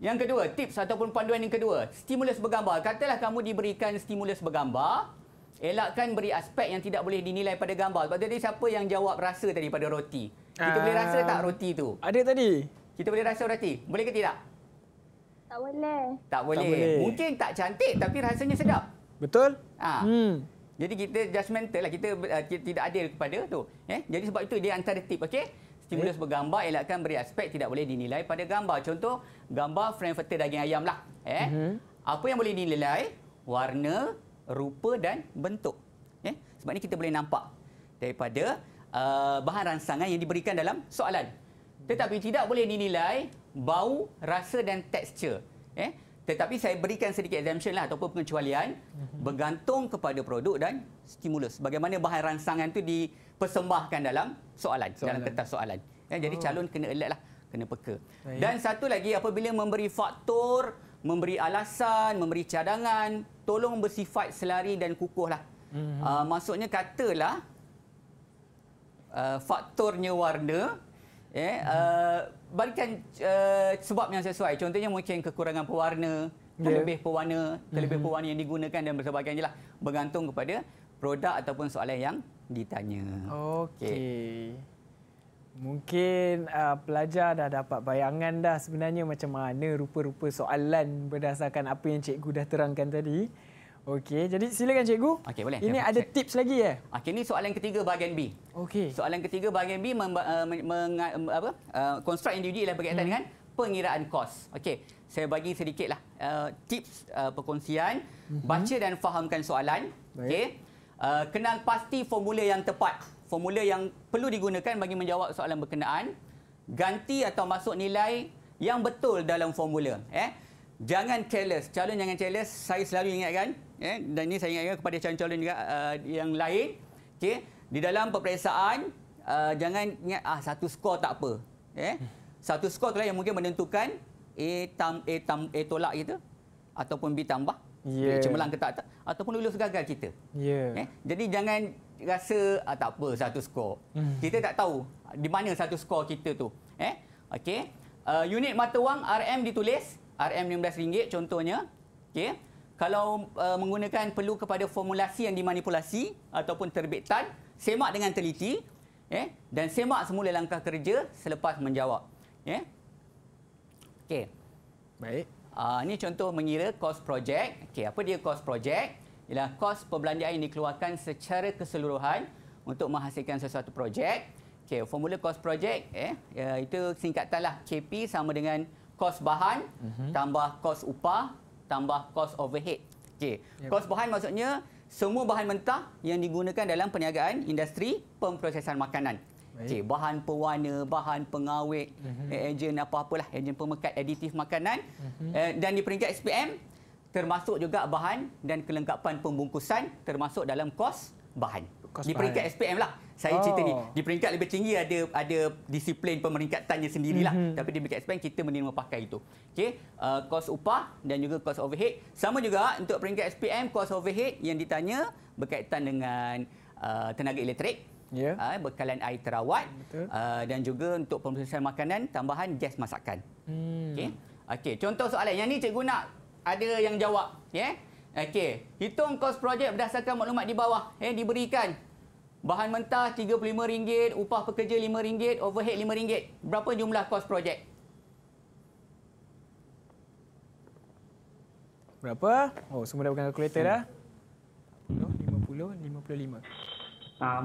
yang kedua, tips ataupun panduan yang kedua, stimulus bergambar. Katalah kamu diberikan stimulus bergambar, elakkan beri aspek yang tidak boleh dinilai pada gambar. Sebab tadi siapa yang jawab rasa tadi pada roti? Kita uh, boleh rasa ah. tak roti tu? Ada tadi. Kita boleh rasa roti. Boleh ke tidak? Tak boleh. Tak boleh. Tak boleh. Mungkin tak cantik tapi rasanya sedap. Betul? Ha. Hmm. Jadi kita judgmental lah, kita uh, tidak adil kepada tu. Eh? Jadi sebab itu dia antara tip, okey? Stimulus eh? bergambar elakkan beri aspek tidak boleh dinilai pada gambar. Contoh, gambar frame daging ayam lah. Eh? Mm -hmm. Apa yang boleh dinilai? Warna, rupa dan bentuk. Eh? Sebab ini kita boleh nampak daripada uh, bahan rangsangan yang diberikan dalam soalan. Tetapi tidak boleh dinilai bau, rasa dan tekstur. Eh? Tetapi saya berikan sedikit exemption lah ataupun pengecualian mhm. bergantung kepada produk dan stimulus. Bagaimana bahan rangsangan itu dipersembahkan dalam soalan, soalan. dalam kertas soalan. Ya, oh. Jadi calon kena alert lah, kena peka. Oh, Dan satu lagi apabila memberi faktor, memberi alasan, memberi cadangan, tolong bersifat selari dan kukuh lah. Mm-hmm. Uh, maksudnya katalah uh, ah, faktornya warna, ya yeah, hmm. uh, eh, berikan uh, eh, sebab yang sesuai contohnya mungkin kekurangan pewarna yeah. Ya. lebih pewarna lebih hmm. pewarna yang digunakan dan sebagainya jelah bergantung kepada produk ataupun soalan yang ditanya okey okay. Mungkin uh, pelajar dah dapat bayangan dah sebenarnya macam mana rupa-rupa soalan berdasarkan apa yang cikgu dah terangkan tadi. Okey, jadi silakan cikgu. Okey, boleh. Ini ada cek. tips lagi eh. Okey, ini soalan ketiga bahagian B. Okey. Soalan ketiga bahagian B mem, uh, meng, uh, apa? Uh, construct yang ialah berkaitan hmm. dengan pengiraan kos. Okey, saya bagi sedikitlah uh, eh, tips uh, perkongsian. Hmm. Baca dan fahamkan soalan. Okey. Uh, kenal pasti formula yang tepat. Formula yang perlu digunakan bagi menjawab soalan berkenaan. Ganti atau masuk nilai yang betul dalam formula. Eh. Jangan careless. Calon jangan careless. Saya selalu ingatkan, eh, dan ini saya ingatkan kepada calon-calon juga uh, yang lain okey di dalam peperiksaan uh, jangan ingat ah satu skor tak apa eh satu skor itulah yang mungkin menentukan A tam A tam A tolak kita ataupun B tambah yeah. A cemerlang ke tak, tak ataupun lulus gagal kita yeah. eh? jadi jangan rasa ah, tak apa satu skor hmm. kita tak tahu ah, di mana satu skor kita tu eh okey uh, unit mata wang RM ditulis RM RM15 contohnya okey kalau uh, menggunakan perlu kepada formulasi yang dimanipulasi ataupun terbitan, semak dengan teliti eh, dan semak semula langkah kerja selepas menjawab. Eh. Okey. Baik. Uh, ah, ini contoh mengira kos projek. Okay, apa dia kos projek? Ialah kos perbelanjaan yang dikeluarkan secara keseluruhan untuk menghasilkan sesuatu projek. Okay, formula kos projek eh, ya, itu singkatanlah KP sama dengan kos bahan uh-huh. tambah kos upah tambah cost overhead. Ya. Okey. Cost bahan maksudnya semua bahan mentah yang digunakan dalam perniagaan industri pemprosesan makanan. Okey, bahan pewarna, bahan pengawet, mm -hmm. ejen eh, apa-apalah, ejen pemekat aditif makanan mm -hmm. dan di peringkat SPM termasuk juga bahan dan kelengkapan pembungkusan termasuk dalam kos bahan. Kos di peringkat mahal. SPM lah saya oh. cerita ni. Oh. Di peringkat lebih tinggi ada ada disiplin pemeringkatannya sendirilah. Mm-hmm. Tapi di peringkat SPM kita menerima pakai itu. Okey, uh, kos upah dan juga kos overhead. Sama juga untuk peringkat SPM kos overhead yang ditanya berkaitan dengan uh, tenaga elektrik Yeah. Uh, bekalan air terawat uh, dan juga untuk pembersihan makanan tambahan gas masakan. Hmm. Okey. Okey, contoh soalan yang ni cikgu nak ada yang jawab, ya. Yeah? Okey, hitung kos projek berdasarkan maklumat di bawah eh diberikan. Bahan mentah RM35, upah pekerja RM5, overhead RM5. Berapa jumlah kos projek? Berapa? Oh, semua dah bukan kalkulator dah. 50, 55. Um,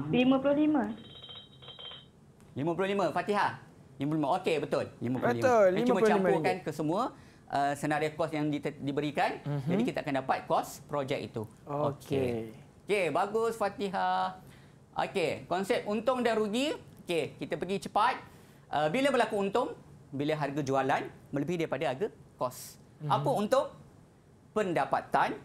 55. 55. Fatihah. 55. Okey, betul. 55. Betul. Eh, cuma campurkan ke semua uh, senarai kos yang di, diberikan. Mm-hmm. Jadi kita akan dapat kos projek itu. Okey. Okey, okay, bagus Fatihah. Okey, konsep untung dan rugi. Okey, kita pergi cepat. Uh, bila berlaku untung? Bila harga jualan melebihi daripada harga kos. Mm-hmm. Apa untung? Pendapatan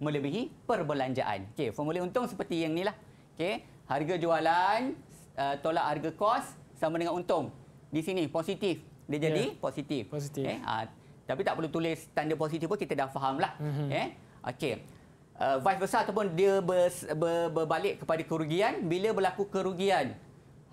melebihi perbelanjaan. Okey, formula untung seperti yang inilah. Okey, harga jualan uh, tolak harga kos sama dengan untung. Di sini positif. Dia jadi yeah. positif. Positif. Okay. Uh, ha, tapi tak perlu tulis tanda positif pun kita dah faham lah. Mm-hmm. Eh? Okey. Uh, vice versa ataupun dia ber, ber, berbalik kepada kerugian bila berlaku kerugian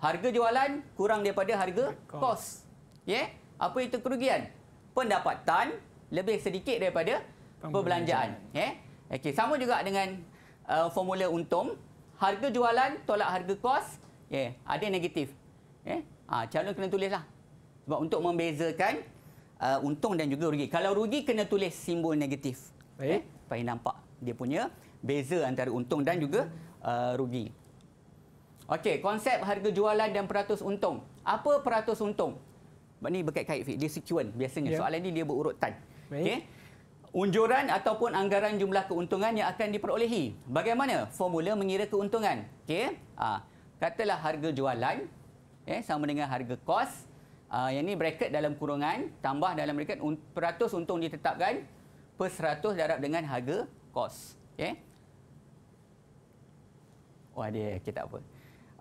harga jualan kurang daripada harga kos yeah? apa itu kerugian pendapatan lebih sedikit daripada perbelanjaan yeah? okay. sama juga dengan uh, formula untung harga jualan tolak harga kos yeah? ada negatif yeah? ha, calon kena tulislah sebab untuk membezakan uh, untung dan juga rugi. Kalau rugi, kena tulis simbol negatif. Baik. Eh? eh, supaya nampak dia punya beza antara untung dan juga uh, rugi. Okey, konsep harga jualan dan peratus untung. Apa peratus untung? Ini berkait-kait, dia sequen biasanya. Ya. Soalan ini dia berurutan. Okey. Unjuran ataupun anggaran jumlah keuntungan yang akan diperolehi. Bagaimana formula mengira keuntungan? Okey. Ha. Katalah harga jualan eh, sama dengan harga kos. Uh, yang ni bracket dalam kurungan tambah dalam bracket un peratus untung ditetapkan per seratus darab dengan harga kos. Okey. Oh dia, okay, tak apa.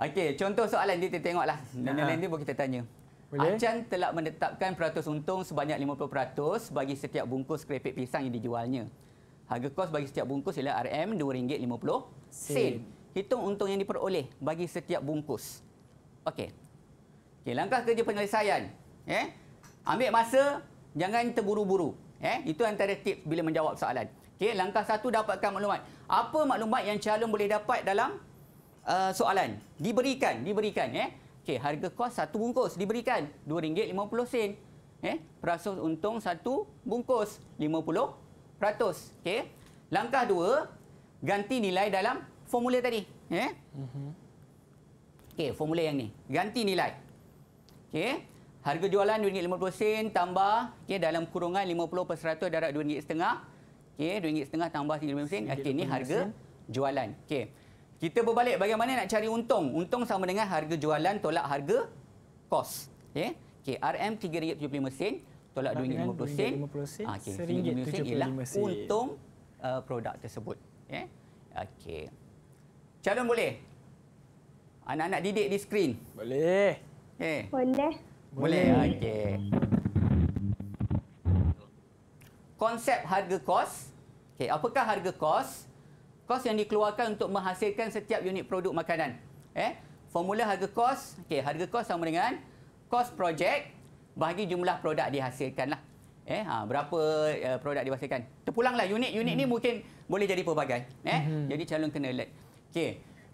Okey, contoh soalan ni kita tengoklah. Lain-lain ni boleh kita tanya. Acan telah menetapkan peratus untung sebanyak 50% bagi setiap bungkus keripik pisang yang dijualnya. Harga kos bagi setiap bungkus ialah RM2.50. Sin. Hitung untung yang diperoleh bagi setiap bungkus. Okey. Okey, langkah kerja penyelesaian. Eh? Ambil masa, jangan terburu-buru. Eh? Itu antara tips bila menjawab soalan. Okey, langkah satu dapatkan maklumat. Apa maklumat yang calon boleh dapat dalam uh, soalan? Diberikan, diberikan. Eh? Okey, harga kos satu bungkus diberikan. RM2.50. Eh? Perasus untung satu bungkus. 50%. Okey, langkah dua, ganti nilai dalam formula tadi. Eh? Okey, formula yang ni. Ganti nilai. Okey. Harga jualan RM2.50 tambah okey dalam kurungan 50 per 100 darab RM2.5. Okey, RM2.5 tambah RM1.50. Okey, ini harga jualan. Okey. Kita berbalik bagaimana nak cari untung? Untung sama dengan harga jualan tolak harga kos. Okey. Okey, RM3.75 sen tolak RM2.50. Ah, okey, RM1.75 ialah untung uh, produk tersebut. Okey. Okey. Calon boleh? Anak-anak didik di skrin. Boleh. Eh. Boleh. Boleh. Boleh. Okey. Konsep harga kos. Okey, apakah harga kos? Kos yang dikeluarkan untuk menghasilkan setiap unit produk makanan. Eh, formula harga kos. Okey, harga kos sama dengan kos projek bahagi jumlah produk dihasilkan lah Eh, ha, berapa uh, produk dihasilkan? Terpulanglah unit-unit hmm. ni mungkin boleh jadi pelbagai, eh. Hmm. Jadi calon kena alert. Okey.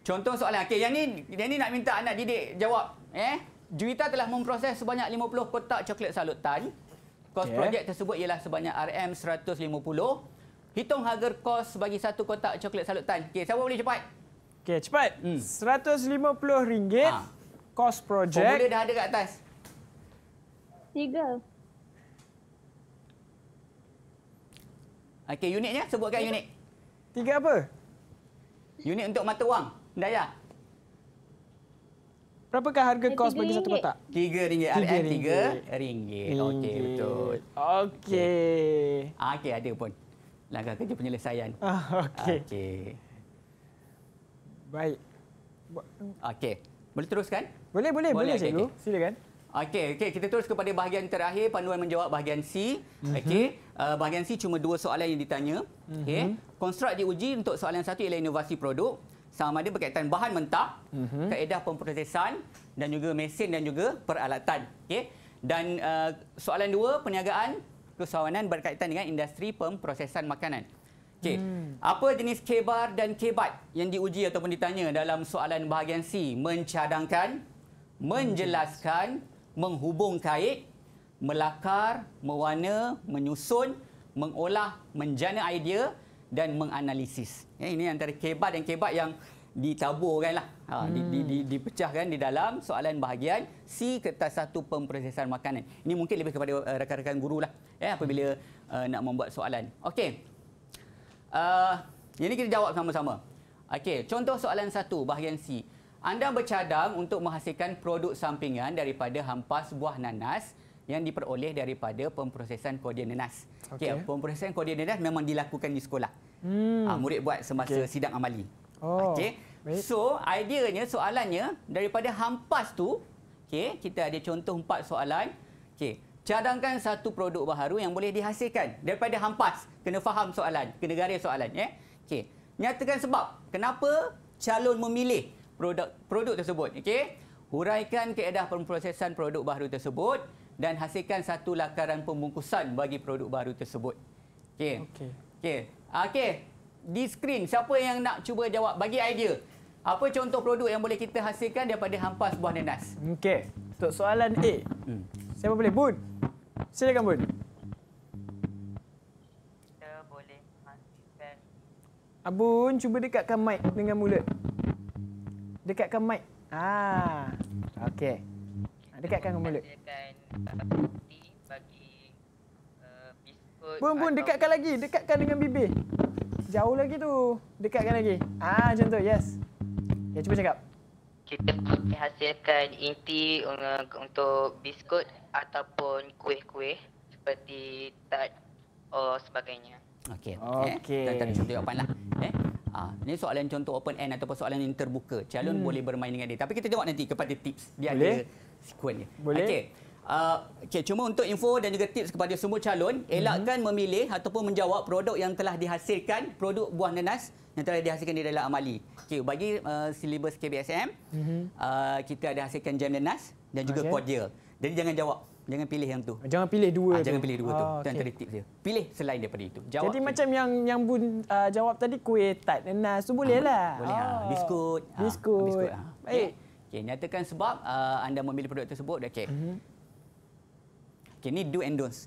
Contoh soalan. Okey, yang ni yang ni nak minta anak didik jawab, eh. Juwita telah memproses sebanyak 50 kotak coklat salutan. Kos okay. Ya. projek tersebut ialah sebanyak RM150. Hitung harga kos bagi satu kotak coklat salutan. tan. Okey, siapa boleh cepat? Okey, cepat. RM150 hmm. ha. kos projek. Boleh dah ada kat atas. Tiga. Okey, unitnya sebutkan unit. Tiga apa? Unit untuk mata wang. Daya. Berapakah harga kos bagi satu kotak? Tiga ringgit. Tiga ringgit. ringgit. ringgit. Okey, betul. Okey. Ah, okey, okay, ada pun. Langkah kerja penyelesaian. Ah Okey. Okay. Baik. Okey. Boleh teruskan? Boleh, boleh. Boleh, boleh Cikgu. Okay. Silakan. Okey, okay. kita terus kepada bahagian terakhir. Panduan menjawab bahagian C. Mhm. Okey. Uh, bahagian C cuma dua soalan yang ditanya. Mhm. Okey. Konstruk diuji untuk soalan satu ialah inovasi produk sama ada berkaitan bahan mentah, mm-hmm. kaedah pemprosesan dan juga mesin dan juga peralatan. Okey. Dan uh, soalan dua, perniagaan kesawanan berkaitan dengan industri pemprosesan makanan. Okey. Mm. Apa jenis kebar dan kebat yang diuji ataupun ditanya dalam soalan bahagian C? Mencadangkan, menjelaskan, menghubung kait, melakar, mewarna, menyusun, mengolah, menjana idea dan menganalisis. Ya, ini antara kebat dan kebat yang ditaburkan lah. Ha, hmm. di, di, di, hmm. dipecahkan di dalam soalan bahagian C kertas satu pemprosesan makanan. Ini mungkin lebih kepada uh, rakan-rakan guru lah ya, apabila uh, nak membuat soalan. Okey. Uh, ini kita jawab sama-sama. Okey, contoh soalan satu bahagian C. Anda bercadang untuk menghasilkan produk sampingan daripada hampas buah nanas yang diperoleh daripada pemprosesan kodian nenas. Okay. Okay, pemprosesan kodian nenas memang dilakukan di sekolah. Hmm. Uh, murid buat semasa okay. sidang amali. Oh. Okay. So, ideanya, soalannya, daripada hampas tu, okay, kita ada contoh empat soalan. Okay, cadangkan satu produk baharu yang boleh dihasilkan daripada hampas. Kena faham soalan, kena garis soalan. Yeah? Okay. Nyatakan sebab, kenapa calon memilih produk produk tersebut. Okay huraikan keadaan pemprosesan produk baru tersebut dan hasilkan satu lakaran pembungkusan bagi produk baru tersebut. Okey. Okey. Okey. Ah, okey. Di skrin siapa yang nak cuba jawab bagi idea. Apa contoh produk yang boleh kita hasilkan daripada hampas buah nenas? Okey. Untuk soalan A. Hmm. Siapa boleh? Bun. Silakan Bun. Kita boleh hasilkan. Abun, ah, cuba dekatkan mic dengan mulut. Dekatkan mic. Ah, okey. Dekatkan ke mulut. Eh, bun, bun, dekatkan lagi. Dekatkan dengan bibir. Jauh lagi tu. Dekatkan lagi. Ah, macam tu. Yes. Ya, cuba cakap. Kita boleh hasilkan inti untuk biskut ataupun kuih-kuih seperti tart or sebagainya. Okey. Okey. Okay. Kita okay. tengok lah. Eh? Ha, ah, ini soalan contoh open end ataupun soalan yang terbuka. Calon hmm. boleh bermain dengan dia. Tapi kita jawab nanti kepada tips. Dia boleh. ada sequence. Boleh. Okay. Uh, ah, okay. Cuma untuk info dan juga tips kepada semua calon, hmm. elakkan hmm. memilih ataupun menjawab produk yang telah dihasilkan, produk buah nanas yang telah dihasilkan di dalam amali. Okay. Bagi uh, silibus KBSM, hmm. uh, kita ada hasilkan jam nanas dan juga okay. cordial. Jadi jangan jawab Jangan pilih yang tu. Jangan pilih dua. Ha, jangan pilih dua oh, tu. Okay. Ah, itu antara tips dia. Pilih selain daripada itu. Jawab Jadi pilih. macam yang yang bun uh, jawab tadi kuih tart nenas tu boleh ha, lah. Boleh ha. Biskut. Ha, biskut. Ha. Baik. Ya. Okey, nyatakan sebab uh, anda memilih produk tersebut. Okey. Mm -hmm. Okey, ni do and don'ts.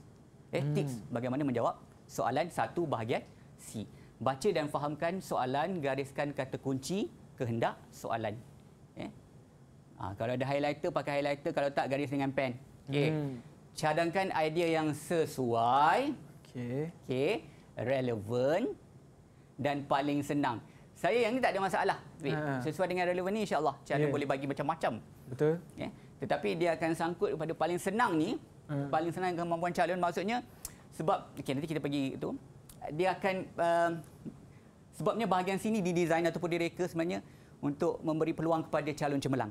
Eh, mm. tips bagaimana menjawab soalan satu bahagian C. Baca dan fahamkan soalan, gariskan kata kunci, kehendak soalan. Eh. Ha, kalau ada highlighter, pakai highlighter. Kalau tak, garis dengan pen. Okey. Hmm. Cadangkan idea yang sesuai. Okey. Okey, relevant dan paling senang. Saya yang ni tak ada masalah. Ha. Sesuai dengan relevan ni insya-Allah cara yeah. boleh bagi macam-macam. Betul. Okay. Ya. Tetapi dia akan sangkut kepada paling senang ni, hmm. paling senang kemampuan calon maksudnya sebab okey nanti kita pergi tu. Dia akan uh, sebabnya bahagian sini didesain ataupun direka sebenarnya untuk memberi peluang kepada calon cemerlang.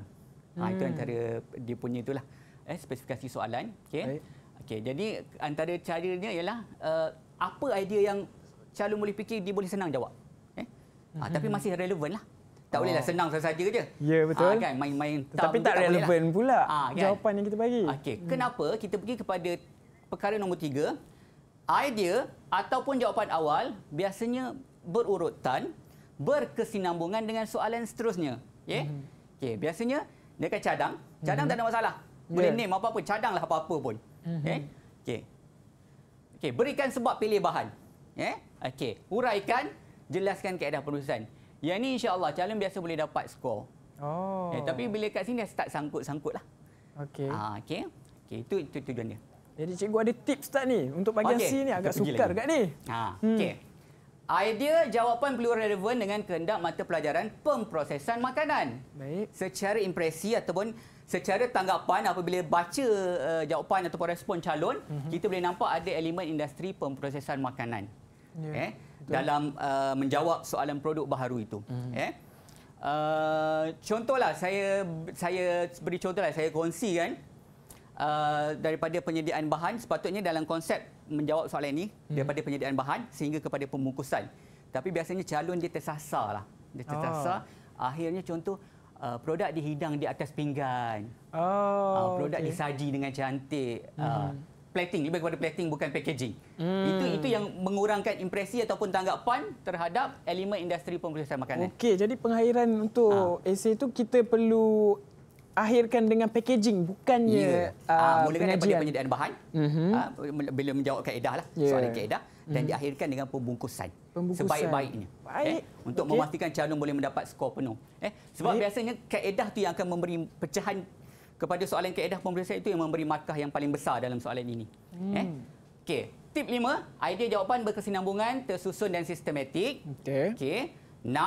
Ha, itu hmm. antara dia punya itulah eh, spesifikasi soalan. okay, okay. Jadi antara caranya ialah uh, apa idea yang calon boleh fikir dia boleh senang jawab. Eh? Mm-hmm. Ah, mhm. tapi masih relevan lah. Tak lah oh. bolehlah senang sahaja je. Ya, betul. Ah, kan? main, main tapi tak, relevan lah. pula ah, kan? jawapan yang kita bagi. Okay, Hmm. Kenapa kita pergi kepada perkara nombor tiga, idea ataupun jawapan awal biasanya berurutan berkesinambungan dengan soalan seterusnya. Okey. Mm-hmm. Okey, biasanya dia akan cadang, cadang mm-hmm. tak ada masalah. Boleh yeah. name apa-apa, cadanglah apa-apa pun. Mm-hmm. Okey. Okay. Okay. Berikan sebab pilih bahan. Yeah? okay, Uraikan, jelaskan keadaan penulisan. Yang ini Allah calon biasa boleh dapat skor. Oh. Yeah, tapi bila kat sini dah start sangkut-sangkut lah. Okay. Ah, okay. Okay, itu, itu tujuan dia. Jadi cikgu ada tips tak ni untuk bagian okay. C ni agak Kita sukar dekat ni. Ha, hmm. okay. Idea jawapan perlu relevan dengan kehendak mata pelajaran pemprosesan makanan. Baik. Secara impresi ataupun secara tanggapan apabila baca uh, jawapan atau respon calon mm-hmm. kita boleh nampak ada elemen industri pemprosesan makanan yeah. eh dalam uh, menjawab soalan produk baharu itu mm-hmm. eh uh, contohlah saya saya beri contohlah saya kongsi kan uh, daripada penyediaan bahan sepatutnya dalam konsep menjawab soalan ini mm-hmm. daripada penyediaan bahan sehingga kepada pembungkusan tapi biasanya calon dia ah. tersasar lah dia tersasar oh. akhirnya contoh uh, produk dihidang di atas pinggan. Oh, uh, produk okay. disaji dengan cantik. Mm-hmm. Uh, plating lebih kepada plating bukan packaging. Hmm. Itu itu yang mengurangkan impresi ataupun tanggapan terhadap elemen industri pemrosesan makanan. Okey, jadi pengakhiran untuk AC ah. itu kita perlu akhirkan dengan packaging bukannya ya. ah yeah. uh, ha, mulakan penyediaan bahan. Mm-hmm. Ha, bila menjawab kaedah lah. Yeah. Soalan kaedah dan hmm. diakhirkan dengan pembungkusan, pembungkusan. sebaik-baiknya Baik. eh, untuk okay. memastikan calon boleh mendapat skor penuh eh, sebab Baik. biasanya kaedah tu yang akan memberi pecahan kepada soalan kaedah pembelajaran itu yang memberi markah yang paling besar dalam soalan ini hmm. eh okey tip lima, idea jawapan berkesinambungan tersusun dan sistematik Okay. 6 okay.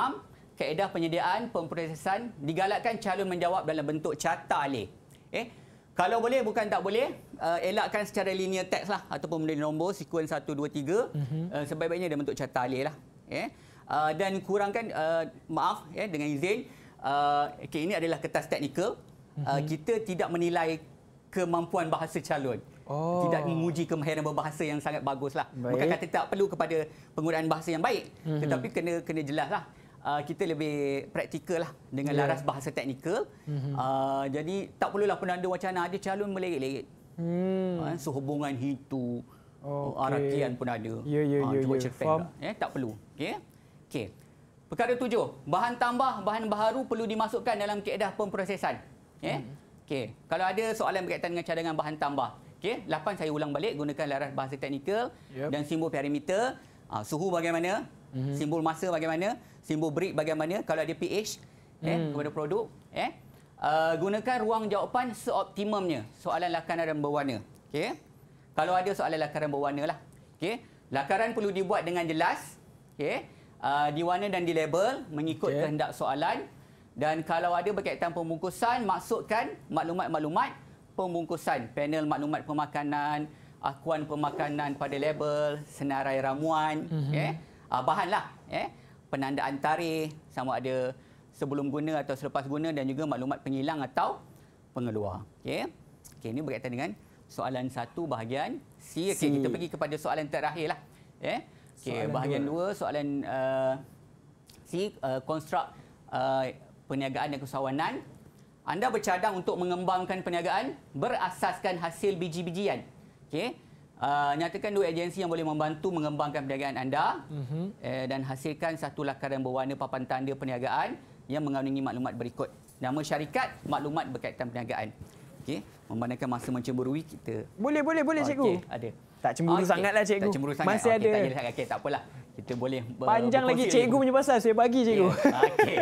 kaedah penyediaan pemprosesan digalakkan calon menjawab dalam bentuk carta alih eh kalau boleh bukan tak boleh uh, elakkan secara linear text lah ataupun benda nombor sequence 1 2 3 mm-hmm. uh, sebaiknya dia bentuk carta alih lah yeah. uh, dan kurangkan uh, maaf yeah, dengan izin uh, okay, ini adalah kertas teknikal mm-hmm. uh, mhm. kita tidak menilai kemampuan bahasa calon oh. tidak menguji kemahiran berbahasa yang sangat bagus lah bukan kata tak perlu kepada penggunaan bahasa yang baik mm-hmm. tetapi kena kena jelas lah uh, kita lebih praktikal lah dengan yeah. laras bahasa teknikal. Mm-hmm. Uh, jadi tak perlulah penanda wacana ada calon melerit-lerit. Hmm. Uh, sehubungan itu uh, okay. arakian pun ada. Ya ya uh, ya. ya. Eh, tak perlu. Okay. Ya? Okey. Perkara tujuh, bahan tambah, bahan baharu perlu dimasukkan dalam keadaan pemprosesan. Okay? Ya? Hmm. Okay. Kalau ada soalan berkaitan dengan cadangan bahan tambah, okay? lapan saya ulang balik, gunakan laras bahasa teknikal yep. dan simbol perimeter. Uh, suhu bagaimana, -hmm. Simbol masa bagaimana, simbol break bagaimana, kalau ada pH eh, hmm. kepada produk. Eh. Uh, gunakan ruang jawapan seoptimumnya. Soalan lakaran berwarna. Okay. Kalau ada soalan lakaran berwarna. Lah. Okay. Lakaran perlu dibuat dengan jelas. Okay. Uh, diwarna dan dilabel mengikut okay. kehendak soalan. Dan kalau ada berkaitan pembungkusan, maksudkan maklumat-maklumat pembungkusan. Panel maklumat pemakanan, akuan pemakanan pada label, senarai ramuan. Mm -hmm. okay uh, bahan lah. Eh? Penandaan tarikh sama ada sebelum guna atau selepas guna dan juga maklumat penghilang atau pengeluar. Okay, Okey, ini berkaitan dengan soalan satu bahagian C. Okey, kita pergi kepada soalan terakhir lah. Eh? Okey, bahagian dua, dua soalan uh, C, uh, konstruk uh, perniagaan dan kesawanan. Anda bercadang untuk mengembangkan perniagaan berasaskan hasil biji-bijian. Okay. Uh, nyatakan dua agensi yang boleh membantu mengembangkan perniagaan anda mm-hmm. uh, dan hasilkan satu lakaran berwarna papan tanda perniagaan yang mengandungi maklumat berikut. Nama syarikat, maklumat berkaitan perniagaan. Okay, membandingkan masa mencemburui kita. Boleh, boleh, boleh okay. cikgu. ada. Tak cemburu okay. sangatlah cikgu. Tak cemburu sangat. Masih okay, ada. Tak, okay, tak apalah. Kita boleh eh, Panjang lagi cikgu punya pasal, saya bagi cikgu. Yeah. Okey.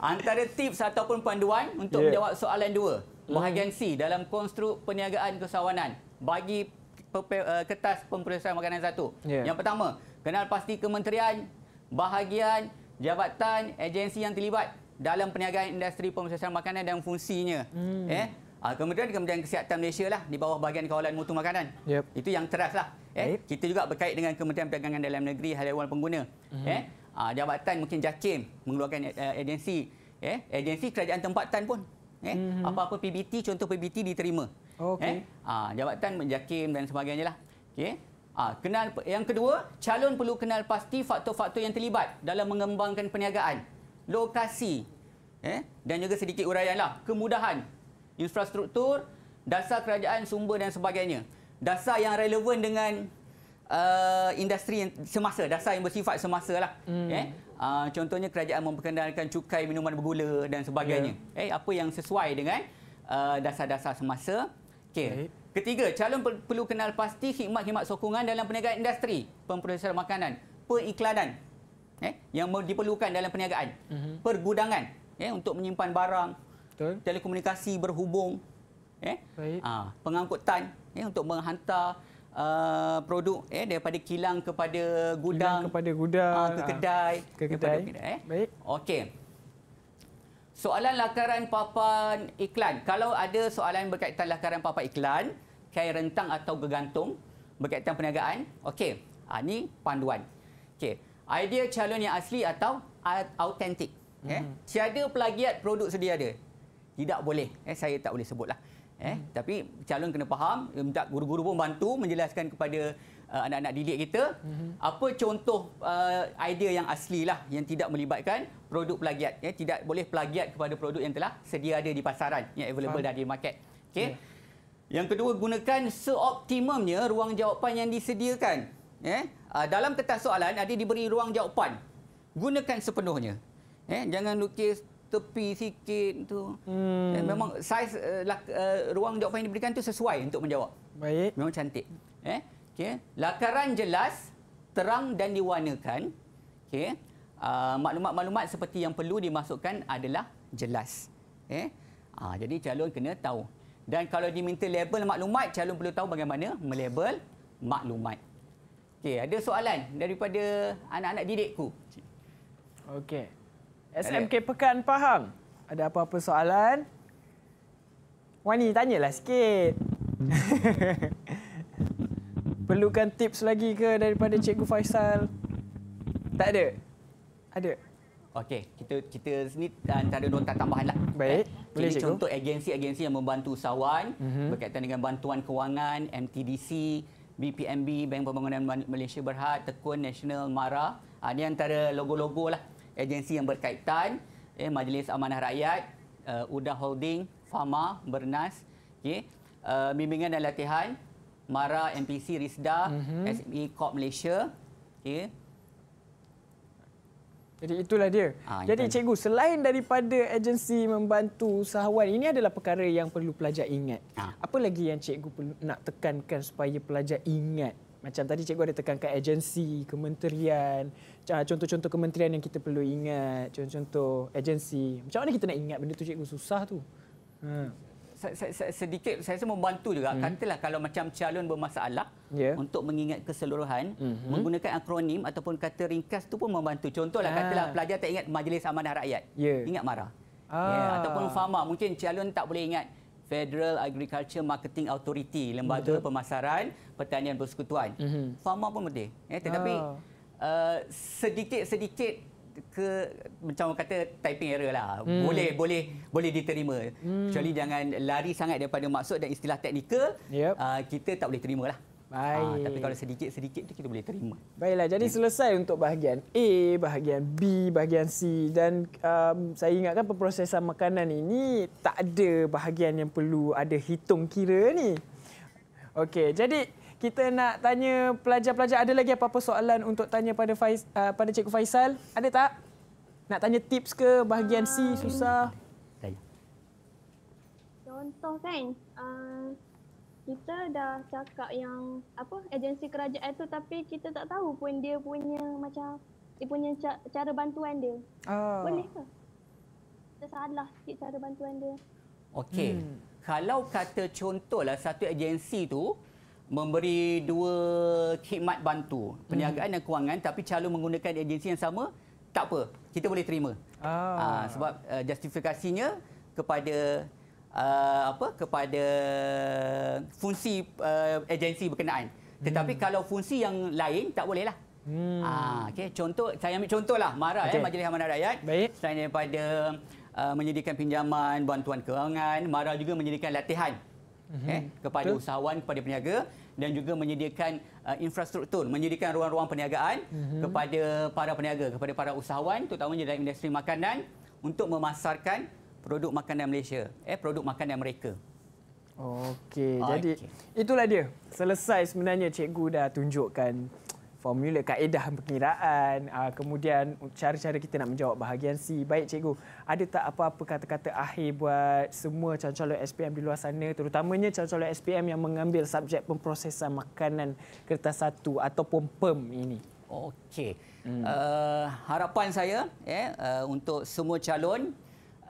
Antara tips ataupun panduan untuk yeah. menjawab soalan dua. Mhm. Bahagian C dalam konstruk perniagaan kesawanan. Bagi Eh, kertas pemperiksaan makanan satu. Yeah. Yang pertama, kenal pasti kementerian, bahagian, jabatan, agensi yang terlibat dalam perniagaan industri pemperiksaan makanan dan fungsinya. Hmm. Eh? Ah, Kemudian Kementerian Kesihatan Malaysia lah, di bawah bahagian kawalan mutu makanan. Yep. Itu yang teras. Lah, eh? yep. Kita juga berkait dengan Kementerian Perdagangan Dalam Negeri, Haliwan Pengguna. Mm -hmm. eh? Ah, jabatan mungkin JAKIM mengeluarkan uh, agensi. Eh? Agensi kerajaan tempatan pun. Eh, hmm. Apa-apa eh? mm -hmm. PBT, contoh PBT diterima. Okay. Eh? Ha, ah, jabatan menjakim dan sebagainya lah. Okay. Ha, kenal yang kedua, calon perlu kenal pasti faktor-faktor yang terlibat dalam mengembangkan perniagaan, lokasi eh? dan juga sedikit uraian lah, kemudahan, infrastruktur, dasar kerajaan, sumber dan sebagainya. Dasar yang relevan dengan uh, industri yang semasa, dasar yang bersifat semasa lah. Hmm. Eh? Ha, contohnya kerajaan memperkenalkan cukai minuman bergula dan sebagainya. Yeah. Eh, apa yang sesuai dengan uh, dasar-dasar uh, semasa? Okey. Ketiga, calon perlu kenal pasti khidmat-khidmat sokongan dalam perniagaan industri pemprosesan makanan, periklanan eh, yang diperlukan dalam perniagaan, uh mhm. -huh. pergudangan eh, untuk menyimpan barang, Betul. telekomunikasi berhubung, eh, ah, pengangkutan eh, untuk menghantar Uh, produk eh, daripada kilang kepada gudang kilang kepada gudang uh, ke ah, kedai ke kedai, kedai eh. baik okey Soalan lakaran papan iklan. Kalau ada soalan berkaitan lakaran papan iklan, kain rentang atau gergantung berkaitan perniagaan, okey. Ha, ah, ini panduan. Okey. Idea calon yang asli atau autentik. Okay. Eh? Mm. Tiada plagiat produk sedia ada. Tidak boleh. Eh, saya tak boleh sebutlah. Eh, mm. Tapi calon kena faham. guru-guru pun bantu menjelaskan kepada uh, anak-anak didik kita. Mm-hmm. Apa contoh uh, idea yang asli lah yang tidak melibatkan produk plagiat. Ya, tidak boleh plagiat kepada produk yang telah sedia ada di pasaran, yang available Faham. dah di market. Okey. Yeah. Yang kedua gunakan seoptimumnya ruang jawapan yang disediakan. Eh, uh, dalam kertas soalan ada diberi ruang jawapan. Gunakan sepenuhnya. Eh, jangan lukis tepi sikit tu. Hmm. Ya, memang saiz uh, uh, ruang jawapan yang diberikan tu sesuai untuk menjawab. Baik. Memang cantik. Eh? Okey, lakaran jelas, terang dan diwarnakan. Okey, uh, maklumat-maklumat seperti yang perlu dimasukkan adalah jelas. Okey. Uh, jadi calon kena tahu. Dan kalau diminta label maklumat, calon perlu tahu bagaimana melabel maklumat. Okey, ada soalan daripada anak-anak didikku. Okey. SMK Pekan Pahang. Ada apa-apa soalan? Wani tanyalah sikit. Perlukan tips lagi ke daripada Cikgu Faisal? Tak ada. Ada. Okey, kita kita sini antara nota tambahan lah. Baik. Boleh cikgu. Contoh agensi-agensi yang membantu usahawan mm-hmm. berkaitan dengan bantuan kewangan, MTDC, BPMB, Bank Pembangunan Malaysia Berhad, Tekun Nasional Mara. Ah, ini antara logo-logo lah agensi yang berkaitan. Eh, Majlis Amanah Rakyat, uh, UDA Holding, Fama, Bernas. Okey. Uh, bimbingan dan latihan, Mara MPC Risda mm-hmm. SME Corp Malaysia. Okey. Jadi itulah dia. Ha, Jadi cikgu selain daripada agensi membantu usahawan, ini adalah perkara yang perlu pelajar ingat. Ha. Apa lagi yang cikgu nak tekankan supaya pelajar ingat? Macam tadi cikgu ada tekankan agensi, kementerian, contoh-contoh kementerian yang kita perlu ingat, contoh-contoh agensi. Macam mana kita nak ingat benda tu cikgu susah tu? Ha sedikit saya rasa membantu juga. Mm-hmm. Katalah kalau macam calon bermasalah yeah. untuk mengingat keseluruhan, mm-hmm. menggunakan akronim ataupun kata ringkas itu pun membantu. Contohlah ah. katalah pelajar tak ingat Majlis Amanah Rakyat. Yeah. Ingat MARA. Ah. Yeah. Ataupun FAMA. Mungkin calon tak boleh ingat Federal Agriculture Marketing Authority, Lembaga Betul. Pemasaran Pertanian Persekutuan. Mm-hmm. FAMA pun boleh. Yeah. Tetapi ah. uh, sedikit-sedikit ke macam orang kata typing error lah. Hmm. Boleh boleh boleh diterima. Hmm. Kecuali jangan lari sangat daripada maksud dan istilah teknikal. Yep. Uh, kita tak boleh terimalah. Ah, Baik. Uh, tapi kalau sedikit-sedikit tu kita boleh terima. Baiklah. Jadi okay. selesai untuk bahagian A, bahagian B, bahagian C dan um, saya ingatkan pemprosesan makanan ini tak ada bahagian yang perlu ada hitung kira ni. Okey, jadi kita nak tanya pelajar-pelajar ada lagi apa-apa soalan untuk tanya pada Faiz, uh, pada Cikgu Faisal? Ada tak? Nak tanya tips ke bahagian C ah. susah? Tanya. Contoh kan, uh, kita dah cakap yang apa agensi kerajaan itu tapi kita tak tahu pun dia punya macam dia punya cara bantuan dia. Oh. Boleh ke? Kita salah sikit cara bantuan dia. Okey. Hmm. Kalau kata contohlah satu agensi tu memberi dua khidmat bantu hmm. perniagaan hmm. dan kewangan tapi calon menggunakan agensi yang sama tak apa kita boleh terima ah. Ah, sebab uh, justifikasinya kepada uh, apa kepada fungsi uh, agensi berkenaan tetapi hmm. kalau fungsi yang lain tak bolehlah hmm. ah, okay. contoh saya ambil contohlah MARA okay. eh, Majlis Amanah Rakyat Baik. selain daripada uh, menyediakan pinjaman bantuan kewangan MARA juga menyediakan latihan hmm. Eh, kepada Betul. usahawan, kepada peniaga dan juga menyediakan uh, infrastruktur, menyediakan ruang-ruang perniagaan mm-hmm. kepada para peniaga, kepada para usahawan terutamanya dalam industri makanan untuk memasarkan produk makanan Malaysia, eh produk makanan mereka. Okey, okay. Ah, jadi itulah dia. Selesai sebenarnya cikgu dah tunjukkan formula kaedah perkiraan. Ah, kemudian cara-cara kita nak menjawab bahagian C baik cikgu ada tak apa-apa kata-kata akhir buat semua calon-calon SPM di luar sana terutamanya calon-calon SPM yang mengambil subjek pemprosesan makanan kertas satu ataupun PEM ini okey hmm. uh, harapan saya yeah, ya, uh, untuk semua calon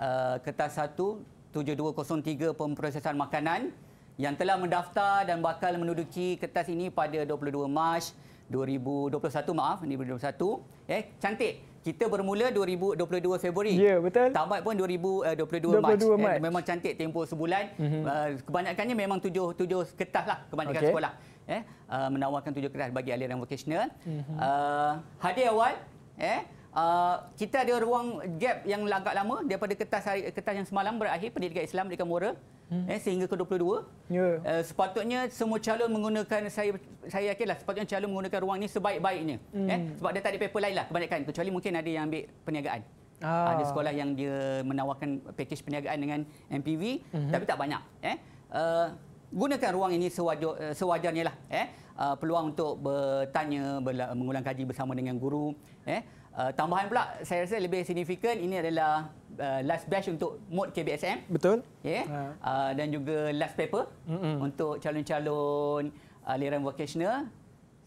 uh, kertas satu 7203 pemprosesan makanan yang telah mendaftar dan bakal menduduki kertas ini pada 22 Mac 2021 maaf 2021 eh cantik kita bermula 2022 Februari. Ya, betul. Tamat pun 2022, Mac. Mac. Eh, memang cantik tempoh sebulan. Mm-hmm. Uh, kebanyakannya memang tujuh tujuh kertas lah kebanyakan okay. sekolah. Eh, uh, menawarkan tujuh kertas bagi aliran vocational. Mm-hmm. Uh, eh, hadiah awal eh Uh, kita ada ruang gap yang agak lama daripada kertas hari kertas yang semalam berakhir pendidikan Islam di Kamora hmm. eh, sehingga ke 22. Ya. Yeah. Uh, sepatutnya semua calon menggunakan saya saya yakinlah sepatutnya calon menggunakan ruang ini sebaik-baiknya hmm. eh, sebab dia tak ada paper lain lah kebanyakan kecuali mungkin ada yang ambil perniagaan. Ah. Ada sekolah yang dia menawarkan pakej perniagaan dengan MPV mm-hmm. tapi tak banyak eh. Uh, gunakan ruang ini sewaj- eh, sewajarnya lah eh. Uh, peluang untuk bertanya, mengulang kaji bersama dengan guru eh. Uh, tambahan pula saya rasa lebih signifikan ini adalah uh, last batch untuk mod KBSM. Betul. Ya. Yeah. Ha. Uh. dan juga last paper mm-hmm. untuk calon-calon aliran eh, uh, vocational.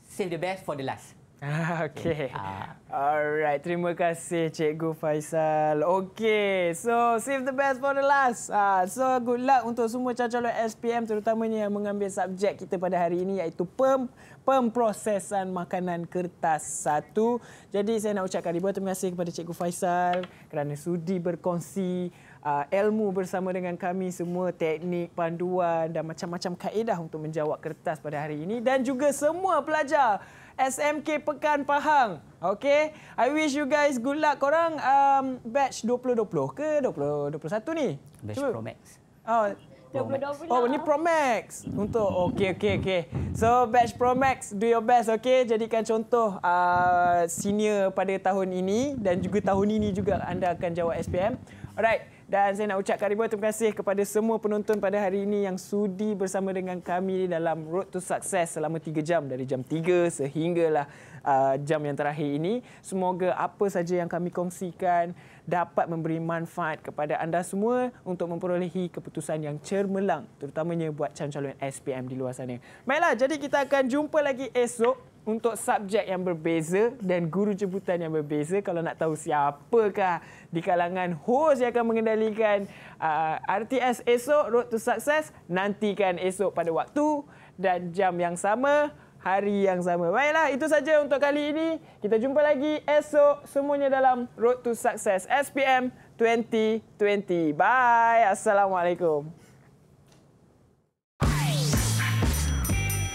Save the best for the last. Okay. Uh. Alright, terima kasih Cikgu Faisal. Okay, so save the best for the last. Uh, so good luck untuk semua calon-calon SPM terutamanya yang mengambil subjek kita pada hari ini iaitu PEM pemprosesan makanan kertas satu. Jadi saya nak ucapkan ribuan terima kasih kepada Cikgu Faisal kerana sudi berkongsi uh, ilmu bersama dengan kami semua teknik, panduan dan macam-macam kaedah untuk menjawab kertas pada hari ini dan juga semua pelajar SMK Pekan Pahang. Okay. I wish you guys good luck korang um, batch 2020 ke 2021 ni? Batch Pro Max. Oh, Pro Max. Lah. Lah. Oh, ni Pro Max. Untuk, okay, okay, okay. So, Batch Pro Max, do your best, okay? Jadikan contoh uh, senior pada tahun ini dan juga tahun ini juga anda akan jawab SPM. Alright. Dan saya nak ucapkan ribuan terima kasih kepada semua penonton pada hari ini yang sudi bersama dengan kami dalam Road to Success selama 3 jam dari jam 3 sehinggalah uh, jam yang terakhir ini. Semoga apa saja yang kami kongsikan dapat memberi manfaat kepada anda semua untuk memperolehi keputusan yang cermelang terutamanya buat calon-calon SPM di luar sana. Baiklah, jadi kita akan jumpa lagi esok untuk subjek yang berbeza dan guru jemputan yang berbeza. Kalau nak tahu siapakah di kalangan host yang akan mengendalikan uh, RTS esok, Road to Success, nantikan esok pada waktu dan jam yang sama, hari yang sama. Baiklah, itu saja untuk kali ini. Kita jumpa lagi esok semuanya dalam Road to Success SPM 2020. Bye. Assalamualaikum.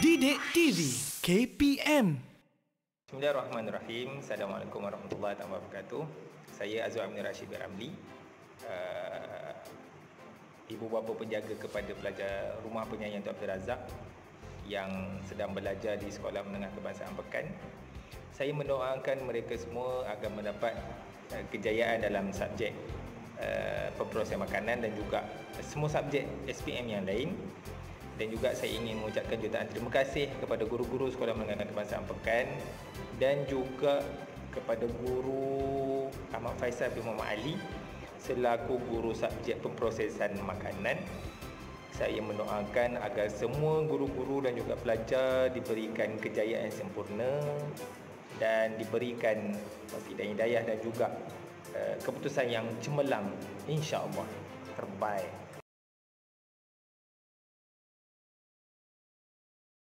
Didik TV. KPM. Bismillahirrahmanirrahim. Assalamualaikum warahmatullahi wabarakatuh. Saya Azwar Amni Rashid bin Ramli. Uh, ibu bapa penjaga kepada pelajar rumah penyayang Tuan Abdul Razak yang sedang belajar di Sekolah Menengah Kebangsaan Pekan. Saya mendoakan mereka semua agar mendapat uh, kejayaan dalam subjek uh, peperosan makanan dan juga semua subjek SPM yang lain dan juga saya ingin mengucapkan jutaan terima kasih kepada guru-guru Sekolah Menengah Kebangsaan Pekan dan juga kepada guru Ahmad Faisal bin Muhammad Ali selaku guru subjek pemprosesan makanan. Saya mendoakan agar semua guru-guru dan juga pelajar diberikan kejayaan yang sempurna dan diberikan pasti dan hidayah dan juga eh, keputusan yang cemerlang insya-Allah terbaik.